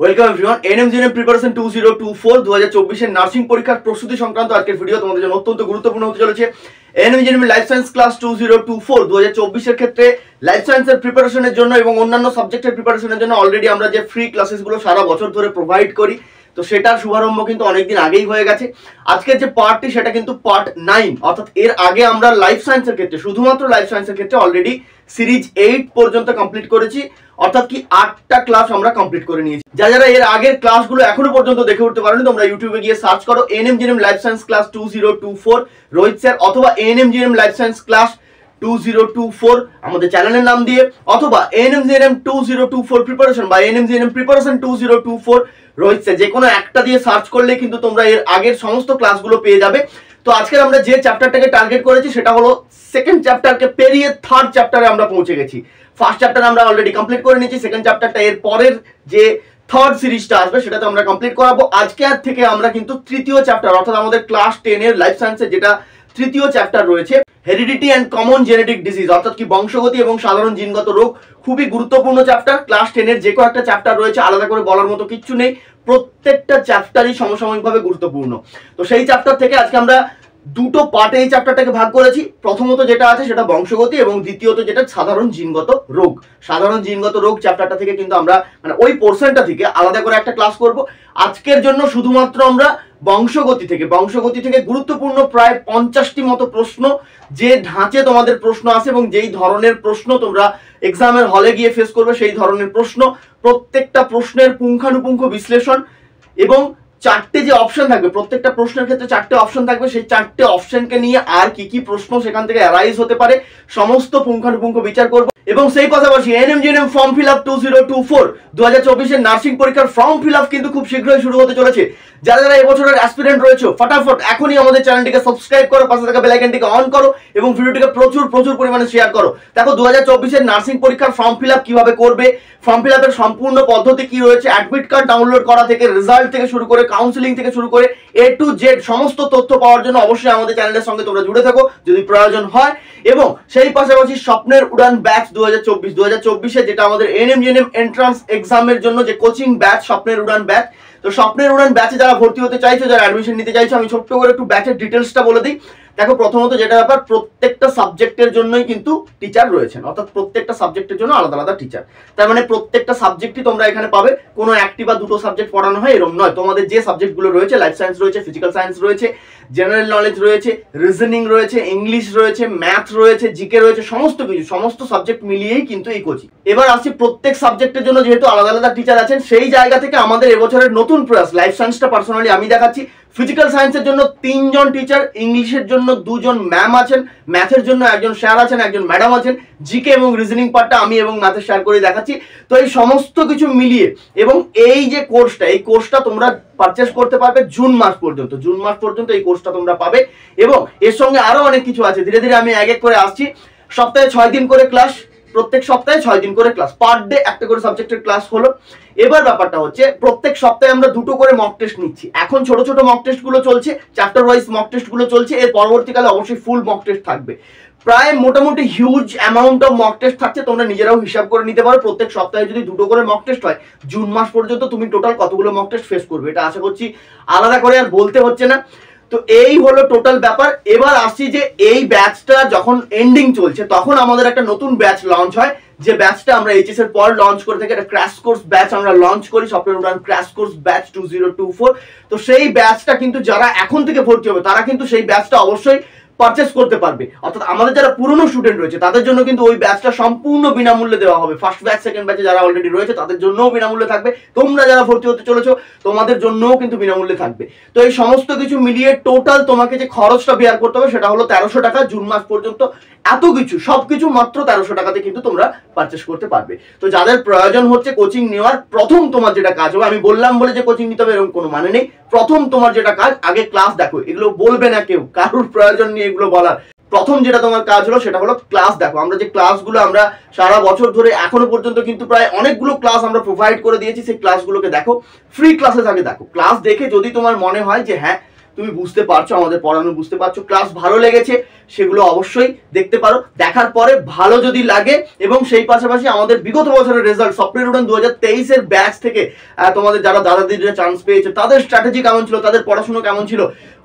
welcome everyone ANM GNM preparation two zero two four দু হাজার চব্বিশের নার্সিং পরীক্ষার প্রস্তুতি সংক্রান্ত আজকের ভিডিও তোমাদের জন্য অত্যন্ত গুরুত্বপূর্ণ হতে চলেছে ANM GNM life science class two zero two four দু হাজার চব্বিশের ক্ষেত্রে লাইফ সায়েন্সের প্রিপারেশনের জন্য এবং অন্যান্য সাবজেক্টের প্রিপারেশনের জন্য অলরেডি আমরা যে ফ্রি ক্লাসেসগুলো সারা বছর ধরে প্রোভাইড করি তো সেটার শুভারম্ভ কিন্তু অনেকদিন আগেই হয়ে গেছে আজকের যে পার্টটি সেটা কিন্তু পার্ট নাইন অর্থাৎ এর আগে আমরা লাইফ সায়েন্সের ক্ষেত্রে শুধুমাত্র লাইফ সায়েন্সের ক্ষেত্রে অলরেডি সিরিজ এইট পর্যন্ত কমপ্লিট করেছি অর্থাৎ কি আটটা ক্লাস আমরা কমপ্লিট করে নিয়েছি যারা যারা এর আগের ক্লাসগুলো এখনো পর্যন্ত দেখে উঠতে পারেনি তোমরা ইউটিউবে গিয়ে সার্চ করো N M GM life science class two zero two four Rohit sir অথবা N M GM life science class two zero two four আমাদের চ্যানেলের নাম দিয়ে অথবা N M GNM two zero two four preparation বা N M GNM preparation two zero two four Rohit sir যে কোনো একটা দিয়ে সার্চ করলে কিন্তু তোমরা এর আগের সমস্ত ক্লাসগুলো পেয়ে যাবে তো আজকে আমরা যে চ্যাপ্টারটাকে টার্গেট করেছি সেটা হলো সেকেন্ড চ্যাপ্টারকে পেরিয়ে থার্ড চ্যাপ্টারে আমরা পৌঁছে গেছি ফার্স্ট চ্যাপ্টার আমরা অলরেডি কমপ্লিট করে নিয়েছি সেকেন্ড চ্যাপ্টারটা এর পরের যে থার্ড সিরিজটা আসবে সেটা তো আমরা কমপ্লিট করাবো আজকে আর থেকে আমরা কিন্তু তৃতীয় চ্যাপ্টার অর্থাৎ আমাদের ক্লাস টেনের লাইফ সায়েন্সের যেটা তৃতীয় চ্যাপ্টার রয়েছে heredity and common genetic disease অর্থাৎ কি বংশগতি এবং সাধারণ জিনগত রোগ খুবই গুরুত্বপূর্ণ চ্যাপ্টার ক্লাস টেনের যে কয়েকটা চ্যাপ্টার রয়েছে আলাদা করে বলার মতো কিচ্ছু নেই প্রত্যেকটা চ্যাপ্টারই সমসাময়িকভাবে গুরুত্বপূর্ণ তো সেই চ্যাপ্টার থেকে আজকে আমরা দুটো পার্টে এই চ্যাপ্টারটাকে ভাগ করেছি প্রথমত যেটা আছে সেটা বংশগতি এবং দ্বিতীয়ত যেটা সাধারণ জিনগত রোগ সাধারণ জিনগত রোগ চ্যাপ্টারটা থেকে কিন্তু আমরা মানে ওই পোর্শনটা থেকে আলাদা করে একটা ক্লাস করব আজকের জন্য শুধুমাত্র আমরা বংশগতি থেকে বংশগতি থেকে গুরুত্বপূর্ণ প্রায় পঞ্চাশটি মতো প্রশ্ন যে ঢাঁচে তোমাদের প্রশ্ন আসে এবং যেই ধরনের প্রশ্ন তোমরা এক্সামের হলে গিয়ে ফেস করবে সেই ধরনের প্রশ্ন প্রত্যেকটা প্রশ্নের পুঙ্খানুপুঙ্খ বিশ্লেষণ এবং চারটে যে অপশন থাকবে প্রত্যেকটা প্রশ্নের ক্ষেত্রে চারটে অপশন থাকবে সেই চারটে অপশনকে নিয়ে আর কি কি প্রশ্ন সেখান থেকে অ্যারাইজ হতে পারে সমস্ত পুঙ্খানুপুঙ্খ বিচার করব এবং সেই পাশাপাশি ANM GNM form fill up two zero two four দু হাজার চব্বিশের নার্সিং পরীক্ষার ফর্ম ফিল আপ কিন্তু খুব শীঘ্রই শুরু হতে চলেছে যারা যারা এবছরের অ্যাসপিরেন্ট রয়েছে ফটাফট এখনই আমাদের চ্যানেলটিকে সাবস্ক্রাইব করো পাশে থাকা বেলাইকনটিকে অন করো এবং ভিডিওটিকে প্রচুর প্রচুর পরিমাণে শেয়ার করো দেখো দু হাজার চব্বিশের নার্সিং পরীক্ষার ফর্ম ফিল আপ কীভাবে করবে ফর্ম ফিল আপের সম্পূর্ণ পদ্ধতি কি রয়েছে অ্যাডমিট কার্ড ডাউনলোড করা থেকে রেজাল্ট থেকে শুরু করে কাউন্সিলিং থেকে শুরু করে এ টু জেড সমস্ত তথ্য পাওয়ার জন্য অবশ্যই আমাদের চ্যানেলের সঙ্গে তোমরা জুড়ে থাকো যদি প্রয়োজন হয় এবং সেই পাশাপাশি স্বপ্নের উড়ান ব্যাচ দু হাজার চব্বিশ দু হাজার চব্বিশে যেটা আমাদের এন্ট্রান্স জন্য যে কোচিং ব্যাচ স্বপ্নের উড়ান ব্যাচ তো স্বপ্নের উড়ান ব্যাচে যারা ভর্তি হতে চাইছো যারা অ্যাডমিশন নিতে চাইছো আমি ছোট্ট করে একটু ব্যাচের ডিটেলসটা বলে দিই দেখো প্রথমত যেটা ব্যাপার প্রত্যেকটা সাবজেক্টের জন্যই কিন্তু টিচার রয়েছেন অর্থাৎ প্রত্যেকটা সাবজেক্টের জন্য আলাদা আলাদা টিচার তার মানে প্রত্যেকটা সাবজেক্টই তোমরা এখানে পাবে কোনো একটি বা দুটো সাবজেক্ট পড়ানো হয় এরকম নয় তোমাদের যে সাবজেক্টগুলো রয়েছে লাইফ সায়েন্স রয়েছে ফিজিক্যাল সায়েন্স রয়েছে জেনারেল নলেজ রয়েছে রিজনিং রয়েছে ইংলিশ রয়েছে ম্যাথ রয়েছে জিকে রয়েছে সমস্ত কিছু সমস্ত সাবজেক্ট মিলিয়েই কিন্তু এই কোচিং এবার আসি প্রত্যেক সাবজেক্টের জন্য যেহেতু আলাদা আলাদা টিচার আছেন সেই জায়গা থেকে আমাদের এবছরের নতুন প্রয়াস লাইফ সায়েন্সটা পার্সোনালি আমি দেখাচ্ছি ফিজিক্যাল সায়েন্সের জন্য তিনজন টিচার ইংলিশের জন্য দুজন ম্যাম আছেন ম্যাথের জন্য একজন স্যার আছেন একজন ম্যাডাম আছেন জিকে এবং রিজনিং পার্টটা আমি এবং ম্যাথের শেয়ার করে দেখাচ্ছি তো এই সমস্ত কিছু মিলিয়ে এবং এই যে কোর্সটা এই কোর্সটা তোমরা পারচেস করতে পারবে জুন মাস পর্যন্ত জুন মাস পর্যন্ত এই কোর্সটা তোমরা পাবে এবং এর সঙ্গে আরও অনেক কিছু আছে ধীরে ধীরে আমি এক এক করে আসছি সপ্তাহে ছয় দিন করে ক্লাস প্রত্যেক সপ্তাহে ছয় দিন করে ক্লাস পার ডে একটা করে সাবজেক্টের ক্লাস হলো এবার ব্যাপারটা হচ্ছে প্রত্যেক সপ্তাহে আমরা দুটো করে মক টেস্ট নিচ্ছি এখন ছোট ছোট মক টেস্টগুলো চলছে চ্যাপ্টার ওয়াইজ মক টেস্টগুলো চলছে এর পরবর্তীকালে অবশ্যই ফুল মক টেস্ট থাকবে প্রায় মোটামুটি huge amount of mock test থাকছে তোমরা নিজেরাও হিসাব করে নিতে পারো প্রত্যেক সপ্তাহে যদি দুটো করে মক টেস্ট হয় জুন মাস পর্যন্ত তুমি টোটাল কতগুলো মক টেস্ট ফেস করবে এটা আশা করছি আলাদা করে আর বলতে হচ্ছে না তো এই হলো টোটাল ব্যাপার এবার আসি যে এই ব্যাচটা যখন এন্ডিং চলছে তখন আমাদের একটা নতুন ব্যাচ লঞ্চ হয় যে ব্যাচটা আমরা এইচএস এর পর লঞ্চ করে থাকি একটা ক্র্যাশ কোর্স ব্যাচ আমরা লঞ্চ করি সফটওয়্যার উন্নয়ন crash course batch two zero two four তো সেই ব্যাচটা কিন্তু যারা এখন থেকে ভর্তি হবে তারা কিন্তু সেই ব্যাচটা অবশ্যই পারচেস করতে পারবে অর্থাৎ আমাদের যারা পুরনো স্টুডেন্ট রয়েছে তাদের জন্য কিন্তু ওই ব্যাচটা সম্পূর্ণ বিনামূল্যে দেওয়া হবে ফার্স্ট ব্যাচ সেকেন্ড ব্যাচে যারা অলরেডি রয়েছে তাদের জন্যও বিনামূল্যে থাকবে তোমরা যারা ভর্তি হতে চলেছো তোমাদের জন্যও কিন্তু বিনামূল্যে থাকবে তো এই সমস্ত কিছু মিলিয়ে টোটাল তোমাকে যে খরচটা বেয়ার করতে হবে সেটা হলো তেরোশো টাকা জুন মাস পর্যন্ত এত কিছু সব কিছু মাত্র তেরোশো টাকাতে কিন্তু তোমরা পারচেস করতে পারবে তো যাদের প্রয়োজন হচ্ছে কোচিং নেওয়ার প্রথম তোমার যেটা কাজ হবে আমি বললাম বলে যে কোচিং নিতে হবে এরকম কোনো মানে নেই প্রথম তোমার যেটা কাজ আগে ক্লাস দেখো এগুলো বলবে না কেউ কারোর প্রয়োজন নিয়ে এগুলো বলার প্রথম যেটা তোমার কাজ হলো সেটা হলো ক্লাস দেখো আমরা যে ক্লাসগুলো আমরা সারা বছর ধরে এখনো পর্যন্ত কিন্তু প্রায় অনেকগুলো ক্লাস আমরা প্রোভাইড করে দিয়েছি সেই ক্লাসগুলোকে দেখো ফ্রি ক্লাসে আগে দেখো ক্লাস দেখে যদি তোমার মনে হয় যে হ্যাঁ তুমি বুঝতে পারছো আমাদের পড়ানো বুঝতে পারছো ক্লাস ভালো লেগেছে সেগুলো অবশ্যই দেখতে পারো দেখার পরে ভালো যদি লাগে এবং সেই পাশাপাশি আমাদের বিগত বছরের রেজাল্ট সফটওয়্যার উডেন দু হাজার তেইশের ব্যাচ থেকে তোমাদের যারা দাদা দিদিরা চান্স পেয়েছে তাদের স্ট্র্যাটেজি কেমন ছিল তাদের পড়াশুনো কেমন ছিল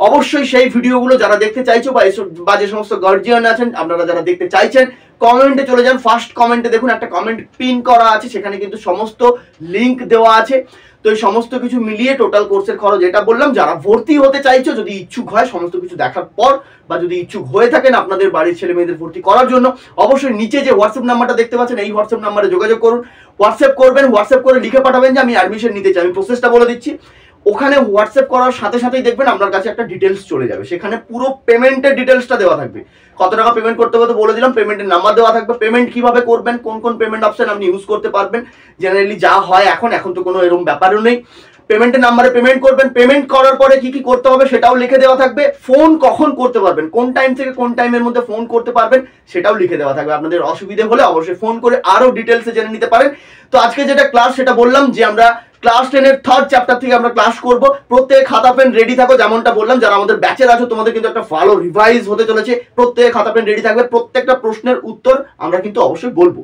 অবশ্যই সেই ভিডিওগুলো যারা দেখতে চাইছো বা এসব বা যে সমস্ত গার্জিয়ান আছেন আপনারা যারা দেখতে চাইছেন কমেন্টে চলে যান ফার্স্ট কমেন্টে দেখুন একটা কমেন্ট পিন করা আছে সেখানে কিন্তু সমস্ত লিংক দেওয়া আছে তো এই সমস্ত কিছু মিলিয়ে টোটাল কোর্সের খরচ এটা বললাম যারা ভর্তি হতে চাইছো যদি ইচ্ছুক হয় সমস্ত কিছু দেখার পর বা যদি ইচ্ছুক হয়ে থাকেন আপনাদের বাড়ির ছেলে মেয়েদের ভর্তি করার জন্য অবশ্যই নিচে যে হোয়াটসঅ্যাপ নাম্বারটা দেখতে পাচ্ছেন এই হোয়াটসঅ্যাপ নাম্বারে যোগাযোগ করুন হোয়াটসঅ্যাপ করবেন হোয়াটসঅ্যাপ করে লিখে পাঠাবেন যে আমি অ্যাডমিশন নিতে চাই আমি প্রসেসটা বলে দিচ্ছি ওখানে হোয়াটসঅ্যাপ করার সাথে সাথেই দেখবেন আপনার কাছে একটা ডিটেলস চলে যাবে সেখানে পুরো পেমেন্টের ডিটেলসটা দেওয়া থাকবে কত টাকা পেমেন্ট করতে হবে বলে দিলাম পেমেন্টের নাম্বার দেওয়া থাকবে পেমেন্ট কিভাবে করবেন কোন কোন পেমেন্ট অপশান আপনি ইউজ করতে পারবেন জেনারেলি যা হয় এখন এখন তো কোনো এরকম ব্যাপারও নেই পেমেন্টের নাম্বারে পেমেন্ট করবেন পেমেন্ট করার পরে কি কি করতে হবে সেটাও লিখে দেওয়া থাকবে ফোন কখন করতে পারবেন কোন টাইম থেকে কোন টাইমের মধ্যে ফোন করতে পারবেন সেটাও লিখে দেওয়া থাকবে আপনাদের অসুবিধে হলে অবশ্যই ফোন করে আরও ডিটেলসে জেনে নিতে পারেন তো আজকে যেটা ক্লাস সেটা বললাম যে আমরা ক্লাস টেনের থার্ড চ্যাপ্টার থেকে আমরা ক্লাস করব প্রত্যেক খাতা পেন রেডি থাকো যেমনটা বললাম যারা আমাদের ব্যাচের আছো তোমাদের কিন্তু একটা ভালো রিভাইজ হতে চলেছে প্রত্যেক খাতা পেন রেডি থাকবে প্রত্যেকটা প্রশ্নের উত্তর আমরা কিন্তু অবশ্যই বলবো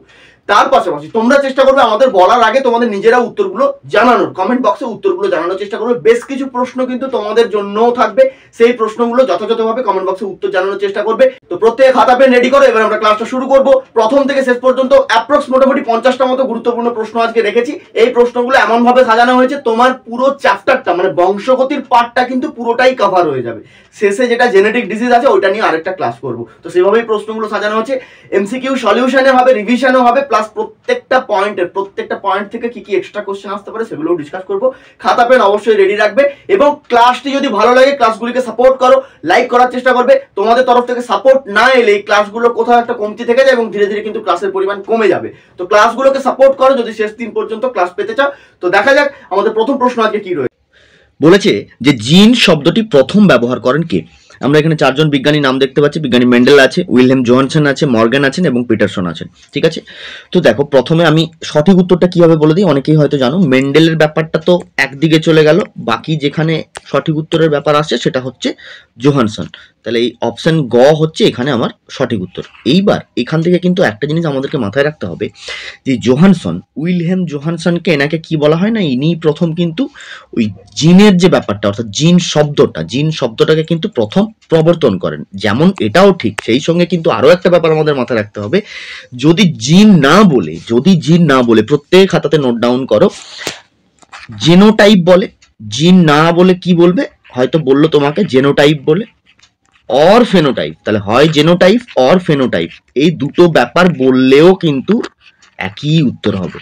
তার পাশাপাশি তোমরা চেষ্টা করবে আমাদের বলার আগে তোমাদের নিজেরা উত্তরগুলো জানানোর কমেন্ট বক্সে উত্তরগুলো জানানোর চেষ্টা করবে বেশ কিছু প্রশ্ন কিন্তু তোমাদের জন্যও থাকবে সেই প্রশ্নগুলো যথাযথভাবে কমেন্ট বক্সে উত্তর জানানোর চেষ্টা করবে তো প্রত্যেক খাতা পেন রেডি করো এবার আমরা ক্লাসটা শুরু করব প্রথম থেকে শেষ পর্যন্ত অ্যাপ্রক্স মোটামুটি পঞ্চাশটা মতো গুরুত্বপূর্ণ প্রশ্ন আজকে রেখেছি এই প্রশ্নগুলো এমনভাবে সাজানো হয়েছে তোমার পুরো চ্যাপ্টারটা মানে বংশগতির পার্টটা কিন্তু পুরোটাই কভার হয়ে যাবে শেষে যেটা জেনেটিক ডিজিজ আছে ওইটা নিয়ে আরেকটা ক্লাস করব তো সেভাবেই প্রশ্নগুলো সাজানো হচ্ছে এমসিকিউ সলিউশনে হবে রিভিশনও হবে প্লাস প্রত্যেকটা পয়েন্টের প্রত্যেকটা পয়েন্ট থেকে কি কি এক্সট্রা কোশ্চেন আসতে পারে সেগুলোও ডিসকাস করবো খাতা পেন অবশ্যই রেডি রাখবে এবং ক্লাসটি যদি ভালো লাগে ক্লাসগুলিকে সাপোর্ট করো লাইক করার চেষ্টা করবে তোমাদের তরফ থেকে সাপোর্ট না এলে এই ক্লাসগুলো কোথাও একটা কমতি থেকে যায় এবং ধীরে ধীরে কিন্তু ক্লাসের পরিমাণ কমে যাবে তো ক্লাসগুলোকে সাপোর্ট করো যদি শেষ দিন পর্যন্ত ক্লাস পেতে চাও তো দেখা যাক আমাদের প্রথম প্রশ্ন আজকে কি রয়েছে বলেছে যে জিন শব্দটি প্রথম ব্যবহার করেন কে আমরা এখানে চারজন বিজ্ঞানী নাম দেখতে পাচ্ছি বিজ্ঞানী মেন্ডেল আছে উইলহেম জোহানসন আছে মর্গ্যান আছেন এবং পিটারসন আছেন ঠিক আছে তো দেখো প্রথমে আমি সঠিক উত্তরটা কিভাবে বলে দিই অনেকেই হয়তো জানো মেন্ডেলের ব্যাপারটা তো একদিকে চলে গেল বাকি যেখানে সঠিক উত্তরের ব্যাপার আসছে সেটা হচ্ছে জোহানসন তাহলে এই অপশান গ হচ্ছে এখানে আমার সঠিক উত্তর এইবার এখান থেকে কিন্তু একটা জিনিস আমাদেরকে মাথায় রাখতে হবে যে জোহানসন উইলহেম জোহানসনকে এনাকে কি বলা হয় না ইনি প্রথম কিন্তু ওই জিনের যে ব্যাপারটা অর্থাৎ জিন শব্দটা জিন শব্দটাকে কিন্তু প্রথম প্রবর্তন করেন যেমন এটাও ঠিক সেই সঙ্গে কিন্তু আরও একটা ব্যাপার আমাদের মাথায় রাখতে হবে যদি জিন না বলে যদি জিন না বলে প্রত্যেক খাতাতে নোট ডাউন করো জেনোটাইপ বলে জিন না বলে কি বলবে হয়তো বললো তোমাকে জেনোটাইপ বলে অর ফেনোটাইপ তাহলে হয় জেনোটাইপ অর ফেনোটাইপ এই দুটো ব্যাপার বললেও কিন্তু একই উত্তর হবে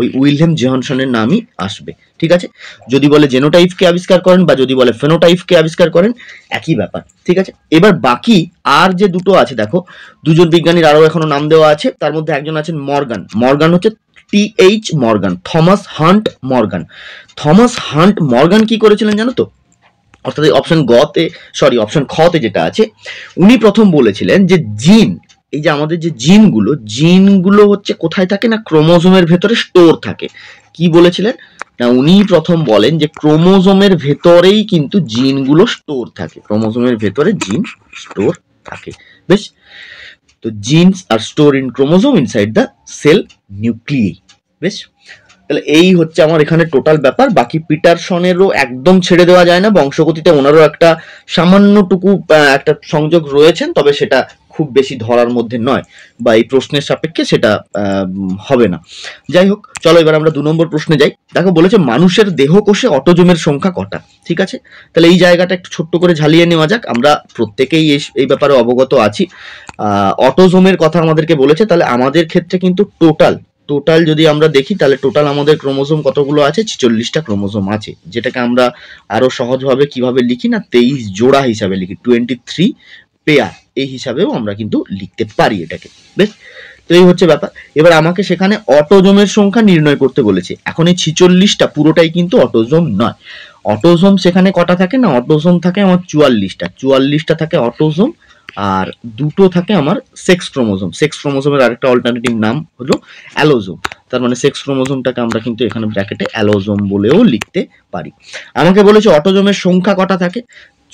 ওই উইলহেম জেহনসনের নামই আসবে ঠিক আছে যদি বলে জেনোটাইফকে আবিষ্কার করেন বা যদি বলে ফেনোটাইফকে আবিষ্কার করেন একই ব্যাপার ঠিক আছে এবার বাকি আর যে দুটো আছে দেখো দুজন বিজ্ঞানীর আরও এখনো নাম দেওয়া আছে তার মধ্যে একজন আছেন মর্গান মর্গান হচ্ছে T H Morgan Thomas Hunt Morgan Thomas Hunt Morgan কি করেছিলেন জানো তো অর্থাৎ এই অপশন গতে সরি অপশন খতে যেটা আছে উনি প্রথম বলেছিলেন যে জিন এই যে আমাদের যে জিনগুলো জিনগুলো হচ্ছে কোথায় থাকে না ক্রোমোজোমের ভেতরে স্টোর থাকে কি বলেছিলেন না উনি প্রথম বলেন যে ক্রোমোজোমের ভেতরেই কিন্তু জিনগুলো স্টোর থাকে ক্রোমোজোমের ভেতরে জিন স্টোর থাকে বেশ তো genes are store in chromosome inside the cell nuclei বেশ তাহলে এই হচ্ছে আমার এখানে টোটাল ব্যাপার বাকি পিটারসনেরও একদম ছেড়ে দেওয়া যায় না বংশগতিতে ওনারও একটা সামান্যটুকু একটা সংযোগ রয়েছেন তবে সেটা খুব বেশি ধরার মধ্যে নয় বা এই প্রশ্নের সাপেক্ষে সেটা হবে না যাই হোক চলো এবার আমরা দু নম্বর প্রশ্নে যাই দেখো বলেছে মানুষের দেহ কোষে অটোজোমের সংখ্যা কটা ঠিক আছে তাহলে এই জায়গাটা একটু ছোট্ট করে ঝালিয়ে নেওয়া যাক আমরা প্রত্যেকেই এই ব্যাপারে অবগত আছি অটোজোমের কথা আমাদেরকে বলেছে তাহলে আমাদের ক্ষেত্রে কিন্তু টোটাল টোটাল যদি আমরা দেখি তাহলে টোটাল আমাদের ক্রোমোজোম কতগুলো আছে ছেচল্লিশটা ক্রোমোজোম আছে যেটাকে আমরা আরও সহজভাবে কিভাবে লিখি না তেইশ জোড়া হিসাবে লিখি টোয়েন্টি থ্রি পেয়ার এই হিসাবেও আমরা কিন্তু লিখতে পারি এটাকে বেশ তো এই হচ্ছে ব্যাপার এবার আমাকে সেখানে অটোজোমের সংখ্যা নির্ণয় করতে বলেছে এখন এই ছিচল্লিশটা পুরোটাই কিন্তু অটোজোম নয় অটোজোম সেখানে কটা থাকে না অটোজোম থাকে আমার চুয়াল্লিশটা চুয়াল্লিশটা থাকে অটোজোম আর দুটো থাকে আমার সেক্স ক্রোমোজোম সেক্স ক্রোমোজোমের আরেকটা অল্টারনেটিভ নাম হলো অ্যালোজোম তার মানে সেক্স ক্রোমোজোমটাকে আমরা কিন্তু এখানে ব্র্যাকেটে অ্যালোজোম বলেও লিখতে পারি আমাকে বলেছে অটোজোমের সংখ্যা কটা থাকে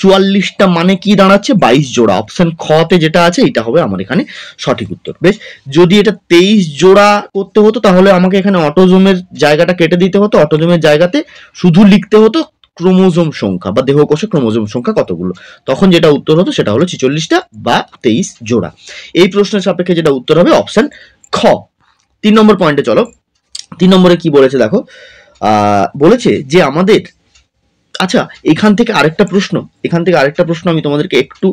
চুয়াল্লিশটা মানে কি দাঁড়াচ্ছে বাইশ জোড়া অপশন খতে যেটা আছে এটা হবে আমার এখানে সঠিক উত্তর বেশ যদি এটা তেইশ জোড়া করতে হতো তাহলে আমাকে এখানে অটোজোমের জায়গাটা কেটে দিতে হতো অটোজোমের জায়গাতে শুধু লিখতে হতো ক্রোমোজোম সংখ্যা বা দেহকোষে ক্রোমোজোম সংখ্যা কতগুলো তখন যেটা উত্তর হতো সেটা হলো ছিচল্লিশটা বা তেইশ জোড়া এই প্রশ্নের সাপেক্ষে যেটা উত্তর হবে অপশান খ তিন নম্বর পয়েন্টে চলো তিন নম্বরে কি বলেছে দেখো বলেছে যে আমাদের আচ্ছা এখান থেকে আরেকটা প্রশ্ন এখান থেকে আরেকটা প্রশ্ন আমি তোমাদেরকে একটু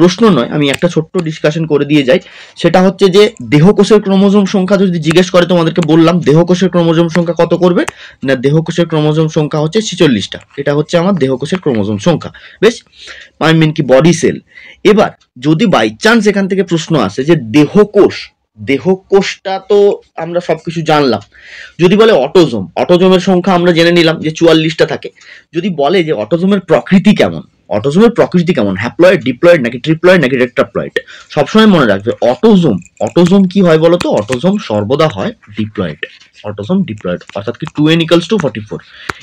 প্রশ্ন নয় আমি একটা ছোট্ট ডিসকাশন করে দিয়ে যাই সেটা হচ্ছে যে দেহকোষের ক্রোমোজোম সংখ্যা যদি জিজ্ঞেস করে তোমাদেরকে বললাম দেহকোষের ক্রোমোজোম সংখ্যা কত করবে না দেহকোষের ক্রোমোজোম সংখ্যা হচ্ছে ছিচল্লিশটা এটা হচ্ছে আমার দেহকোষের ক্রোমোজোম সংখ্যা বেশ আই মিন কি বডি সেল এবার যদি বাই চান্স এখান থেকে প্রশ্ন আসে যে দেহকোষ দেহ কোষটা তো আমরা সব কিছু জানলাম যদি বলে অটোজোম অটোজোমের সংখ্যা আমরা জেনে নিলাম যে চুয়াল্লিশটা থাকে যদি বলে যে অটোজোমের প্রকৃতি কেমন অটোজোমের প্রকৃতি কেমন হ্যাপ্লয়েড ডিপ্লয়েড নাকি ট্রিপ্লয়েড নাকি রেট্রাপ্লয়েড সবসময় মনে রাখবে অটোজোম অটোজোম কি হয় বলো তো অটোজোম সর্বদা হয় ডিপ্লয়েড অটোসম ডিপ্লয়েড অর্থাৎ কি two N equals two forty four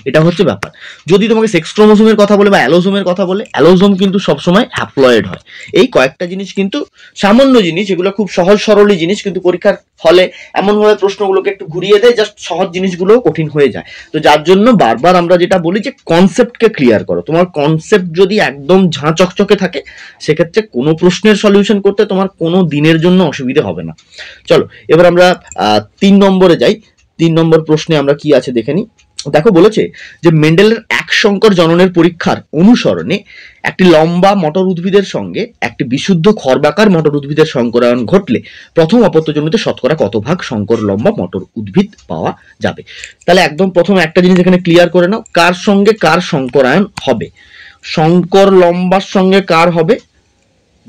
এটা হচ্ছে ব্যাপার যদি তোমাকে সেক্স ক্রোমোসোমের কথা বলে বা অ্যালোসোমের কথা বলে অ্যালোসোম কিন্তু সবসময় হ্যাপ্লয়েড হয় এই কয়েকটা জিনিস কিন্তু সামান্য জিনিস এগুলো খুব সহজ সরলই জিনিস কিন্তু পরীক্ষার ফলে এমনভাবে প্রশ্নগুলোকে একটু ঘুরিয়ে দেয় জাস্ট সহজ জিনিসগুলো কঠিন হয়ে যায় তো যার জন্য বারবার আমরা যেটা বলি যে কনসেপ্টকে ক্লিয়ার করো তোমার কনসেপ্ট যদি একদম ঝাঁ চকচকে থাকে সেক্ষেত্রে কোনো প্রশ্নের সলিউশন করতে তোমার কোনো দিনের জন্য অসুবিধে হবে না চলো এবার আমরা তিন নম্বরে যাই তিন নম্বর প্রশ্নে আমরা কি আছে দেখে নিই দেখো বলেছে যে মেন্ডেলের এক সংকর জননের পরীক্ষার অনুসরণে একটি লম্বা মটর উদ্ভিদের সঙ্গে একটি বিশুদ্ধ খরবাকার মটর উদ্ভিদের সংকরায়ন ঘটলে প্রথম অপত্যজনিত শতকরা কত ভাগ সংকর লম্বা মটর উদ্ভিদ পাওয়া যাবে তাহলে একদম প্রথম একটা জিনিস এখানে ক্লিয়ার করে নাও কার সঙ্গে কার সংকরায়ন হবে শঙ্কর লম্বার সঙ্গে কার হবে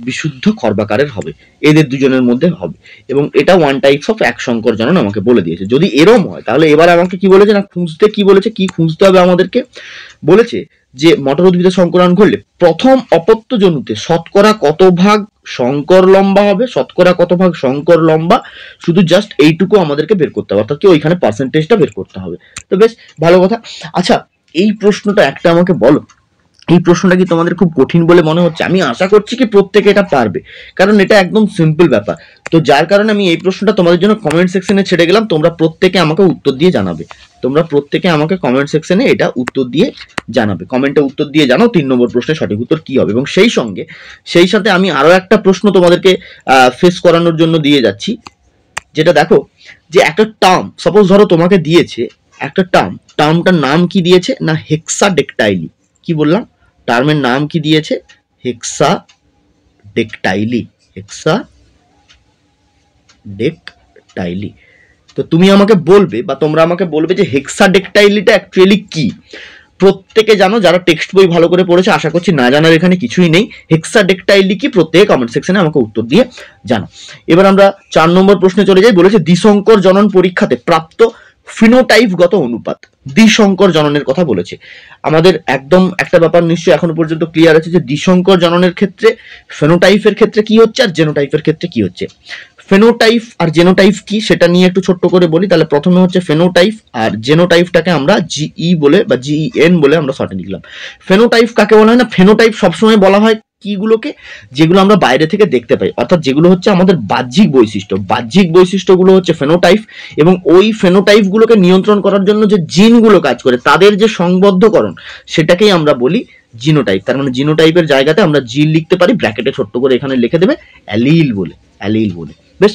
বিশুদ্ধ খর্বাকারের হবে এদের দুজনের মধ্যে হবে এবং এটা ওয়ান টাইপস অফ এক শঙ্কর জনন আমাকে বলে দিয়েছে যদি এরম হয় তাহলে এবার আমাকে কি বলেছে না খুঁজতে কি বলেছে কি খুঁজতে হবে আমাদেরকে বলেছে যে মটর উদ্ভিদের সংকরণ করলে প্রথম অপত্য জনুতে শতকরা কত ভাগ শঙ্কর লম্বা হবে শতকরা কত ভাগ শঙ্কর লম্বা শুধু জাস্ট এইটুকু আমাদেরকে বের করতে হবে অর্থাৎ কি ওইখানে পার্সেন্টেজটা বের করতে হবে তো বেশ ভালো কথা আচ্ছা এই প্রশ্নটা একটা আমাকে বলো এই প্রশ্নটা কি তোমাদের খুব কঠিন বলে মনে হচ্ছে আমি আশা করছি কি প্রত্যেকে এটা পারবে কারণ এটা একদম সিম্পল ব্যাপার তো যার কারণে আমি এই প্রশ্নটা তোমাদের জন্য কমেন্ট সেকশনে ছেড়ে গেলাম তোমরা প্রত্যেকে আমাকে উত্তর দিয়ে জানাবে তোমরা প্রত্যেকে আমাকে কমেন্ট সেকশনে এটা উত্তর দিয়ে জানাবে কমেন্টে উত্তর দিয়ে জানাও তিন নম্বর প্রশ্নের সঠিক উত্তর কি হবে এবং সেই সঙ্গে সেই সাথে আমি আরও একটা প্রশ্ন তোমাদেরকে ফেস করানোর জন্য দিয়ে যাচ্ছি যেটা দেখো যে একটা টার্ম সাপোজ ধরো তোমাকে দিয়েছে একটা টার্ম টার্মটার নাম কি দিয়েছে না হেক্সা ডেকটাইলি কি বললাম টার্মের নাম কি দিয়েছে হেক্সা ডেকটাইলি হেক্সা ডেকটাইলি তো তুমি আমাকে বলবে বা তোমরা আমাকে বলবে যে হেক্সা ডেকটাইলিটা অ্যাকচুয়ালি কি প্রত্যেকে জানো যারা টেক্সট বই ভালো করে পড়েছে আশা করছি না জানার এখানে কিছুই নেই হেক্সা ডেকটাইলি কি প্রত্যেকে কমেন্ট সেকশনে আমাকে উত্তর দিয়ে জানো এবার আমরা চার নম্বর প্রশ্নে চলে যাই বলেছে দ্বিশঙ্কর জনন পরীক্ষাতে প্রাপ্ত ফিনোটাইপগত অনুপাত দ্বিশঙ্কর জননের কথা বলেছে আমাদের একদম একটা ব্যাপার নিশ্চয়ই এখনো পর্যন্ত ক্লিয়ার আছে যে দ্বিশঙ্কর জননের ক্ষেত্রে ফেনোটাইফের ক্ষেত্রে কি হচ্ছে আর জেনোটাইপের ক্ষেত্রে কি হচ্ছে ফেনোটাইপ আর জেনোটাইপ কি সেটা নিয়ে একটু ছোট্ট করে বলি তাহলে প্রথমে হচ্ছে ফেনোটাইপ আর জেনোটাইপটাকে আমরা জিই e বলে বা জিই এন e বলে আমরা শর্টে লিখলাম ফেনোটাইপ কাকে বলা হয় না ফেনোটাইপ সবসময় বলা হয় কিগুলোকে যেগুলো আমরা বাইরে থেকে দেখতে পাই অর্থাৎ যেগুলো হচ্ছে আমাদের বাহ্যিক বৈশিষ্ট্য বাহ্যিক বৈশিষ্ট্যগুলো হচ্ছে ফেনোটাইপ এবং ওই ফেনোটাইপগুলোকে নিয়ন্ত্রণ করার জন্য যে জিনগুলো কাজ করে তাদের যে সংবদ্ধকরণ সেটাকেই আমরা বলি জিনোটাইপ তার মানে জিনোটাইপের জায়গাতে আমরা জিন লিখতে পারি ব্র্যাকেটে ছোট্ট করে এখানে লিখে দেবে অ্যালিল বলে অ্যালিল বলে বেশ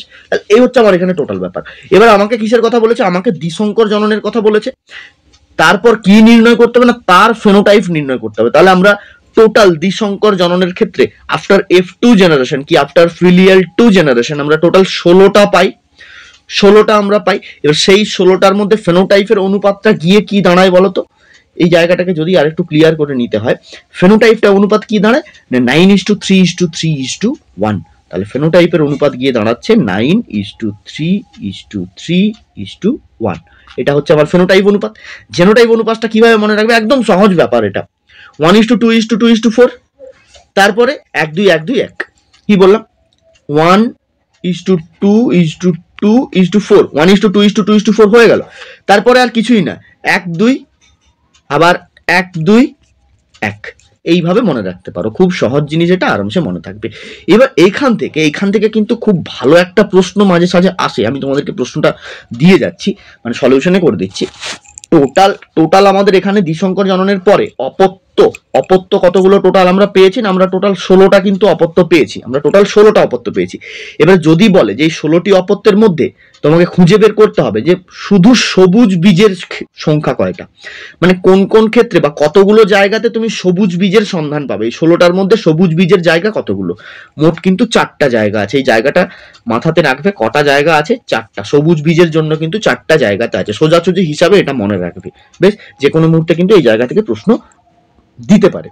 এই হচ্ছে আমার এখানে টোটাল ব্যাপার এবার আমাকে কিসের কথা বলেছে আমাকে দ্বিশঙ্কর জননের কথা বলেছে তারপর কি নির্ণয় করতে হবে না তার ফেনোটাইপ নির্ণয় করতে হবে তাহলে আমরা টোটাল দ্বিশঙ্কর জননের ক্ষেত্রে আফটার এফ টু জেনারেশন কি আফটার ফিলিয়াল টু জেনারেশন আমরা টোটাল ষোলোটা পাই ষোলোটা আমরা পাই এবার সেই ষোলোটার মধ্যে ফেনোটাইফের অনুপাতটা গিয়ে কি দাঁড়ায় বলতো এই জায়গাটাকে যদি আরেকটু ক্লিয়ার করে নিতে হয় ফেনোটাইপটা অনুপাত কি দাঁড়ায় nine is to three is to three is to one তাহলে ফেনোটাইপের অনুপাত গিয়ে দাঁড়াচ্ছে nine is to three is to three is to one এটা হচ্ছে আমার ফেনোটাইপ অনুপাত জেনোটাইপ অনুপাতটা কিভাবে মনে রাখবে একদম সহজ ব্যাপার এটা one is two two is two two is two four তারপরে এক দুই এক দুই এক কী বললাম one is two two is two two is two four one is two two is two two is two four হয়ে গেল তারপরে আর কিছুই না এক দুই আবার এক দুই এক এইভাবে মনে রাখতে পারো খুব সহজ জিনিস এটা আরামসে মনে থাকবে এবার এইখান থেকে এইখান থেকে কিন্তু খুব ভালো একটা প্রশ্ন মাঝে সাঝে আসে আমি তোমাদেরকে প্রশ্নটা দিয়ে যাচ্ছি মানে সলিউশনে করে দিচ্ছি টোটাল টোটাল আমাদের এখানে দ্বিশঙ্কর জননের পরে অপত্য অপত্য অপত্য কতগুলো টোটাল আমরা পেয়েছি না আমরা টোটাল ষোলোটা কিন্তু অপত্য পেয়েছি আমরা টোটাল ষোলোটা অপত্য পেয়েছি এবার যদি বলে যে এই ষোলোটি অপত্যের মধ্যে তোমাকে খুঁজে বের করতে হবে যে শুধু সবুজ বীজের সংখ্যা কয়টা মানে কোন কোন ক্ষেত্রে বা কতগুলো জায়গাতে তুমি সবুজ বীজের সন্ধান পাবে এই ষোলোটার মধ্যে সবুজ বীজের জায়গা কতগুলো মোট কিন্তু চারটা জায়গা আছে এই জায়গাটা মাথাতে রাখবে কটা জায়গা আছে চারটা সবুজ বীজের জন্য কিন্তু চারটা জায়গাতে আছে সোজাসুজি হিসাবে এটা মনে রাখবে বেশ যে কোনো মুহূর্তে কিন্তু এই জায়গা থেকে প্রশ্ন দিতে পারে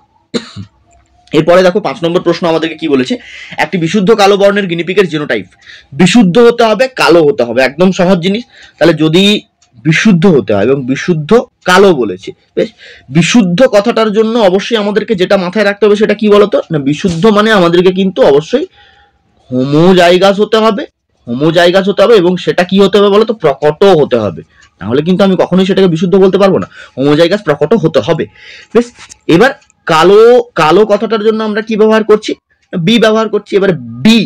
এরপরে দেখো পাঁচ নম্বর প্রশ্ন আমাদেরকে কি বলেছে একটি বিশুদ্ধ কালো বর্ণের গিনিপিকের জিনোটাইপ বিশুদ্ধ হতে হবে কালো হতে হবে একদম সহজ জিনিস তাহলে যদি বিশুদ্ধ হতে হয় এবং বিশুদ্ধ কালো বলেছে বেশ বিশুদ্ধ কথাটার জন্য অবশ্যই আমাদেরকে যেটা মাথায় রাখতে হবে সেটা কি বলতো না বিশুদ্ধ মানে আমাদেরকে কিন্তু অবশ্যই হোমো জায়গাস হতে হবে হোমো জায়গাস হতে হবে এবং সেটা কি হতে হবে বলতো প্রকট হতে হবে তাহলে কিন্তু আমি কখনোই সেটাকে বিশুদ্ধ বলতে পারবো না হোমোজাইগাস প্রকট হতে হবে বেশ এবার কালো কালো কথাটার জন্য আমরা কি ব্যবহার করছি বি ব্যবহার করছি এবার বি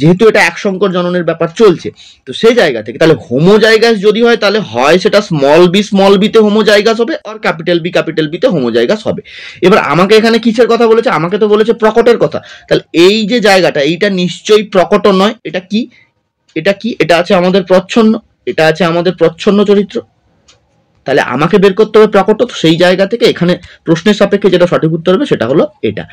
যেহেতু এটা এক সংকর জননের ব্যাপার চলছে তো সেই জায়গা থেকে তাহলে হোমোজাইগাস যদি হয় তাহলে হয় সেটা স্মল বি স্মল বিতে হোমোজাইগাস হবে আর ক্যাপিটাল বি ক্যাপিটাল বিতে হোমোজাইগাস হবে এবার আমাকে এখানে কিসের কথা বলেছে আমাকে তো বলেছে প্রকটের কথা তাহলে এই যে জায়গাটা এইটা নিশ্চয়ই প্রকট নয় এটা কি এটা কি এটা আছে আমাদের প্রচ্ছন্ন এটা আছে আমাদের প্রচ্ছন্ন চরিত্র তাহলে আমাকে বের করতে হবে প্রাকট সেই জায়গা থেকে এখানে প্রশ্নের সাপেক্ষে যেটা সঠিক উত্তর হবে সেটা হলো এটা